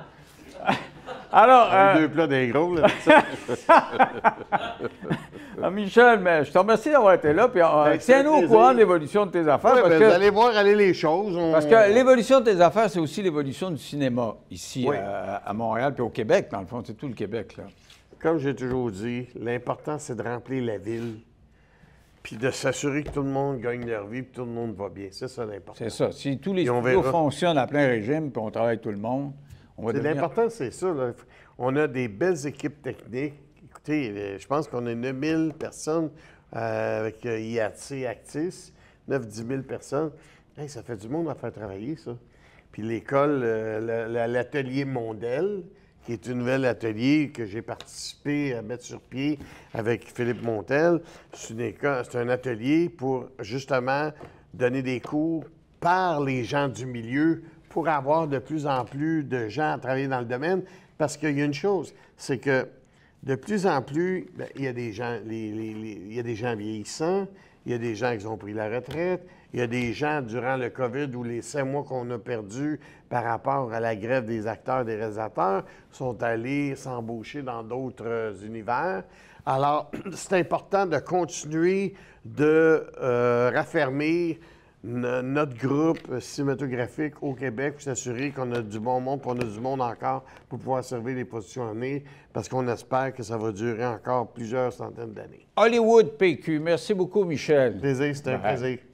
Alors. Euh, deux plats des gros, là. Ah, Michel, mais je te remercie d'avoir été là. Puis euh, tiens-nous au courant de l'évolution de tes affaires. parce ben, que, vous allez voir aller les choses. Parce que l'évolution de tes affaires, c'est aussi l'évolution du cinéma ici euh, à Montréal puis au Québec, dans le fond. C'est tout le Québec, là. Comme j'ai toujours dit, l'important, c'est de remplir la ville puis de s'assurer que tout le monde gagne leur vie, puis tout le monde va bien. C'est ça l'important. C'est ça. Si tous les studios fonctionnent à plein régime, puis on travaille tout le monde, on va devenir... L'important, c'est ça. On a des belles équipes techniques. Écoutez, euh, je pense qu'on a 000 personnes euh, avec euh, IAT, Actis, 9-10 000 personnes. ça fait du monde à faire travailler, ça. Puis l'école, l'atelier Mondel, qui est un nouvel atelier que j'ai participé à mettre sur pied avec Philippe Montel. C'est un atelier pour justement donner des cours par les gens du milieu pour avoir de plus en plus de gens à travailler dans le domaine. Parce qu'il y a une chose, c'est que de plus en plus, ben, il, y a des gens, il y a des gens vieillissants, il y a des gens qui ont pris la retraite. Il y a des gens, durant le COVID ou les sept mois qu'on a perdus par rapport à la grève des acteurs, des réalisateurs, sont allés s'embaucher dans d'autres euh, univers. Alors, c'est important de continuer de euh, raffermir notre groupe cinématographique au Québec pour s'assurer qu'on a du bon monde, qu'on a du monde encore pour pouvoir servir les positions positionner, parce qu'on espère que ça va durer encore plusieurs centaines d'années. Hollywood PQ. Merci beaucoup, Michel. Plaisir, c'était un plaisir.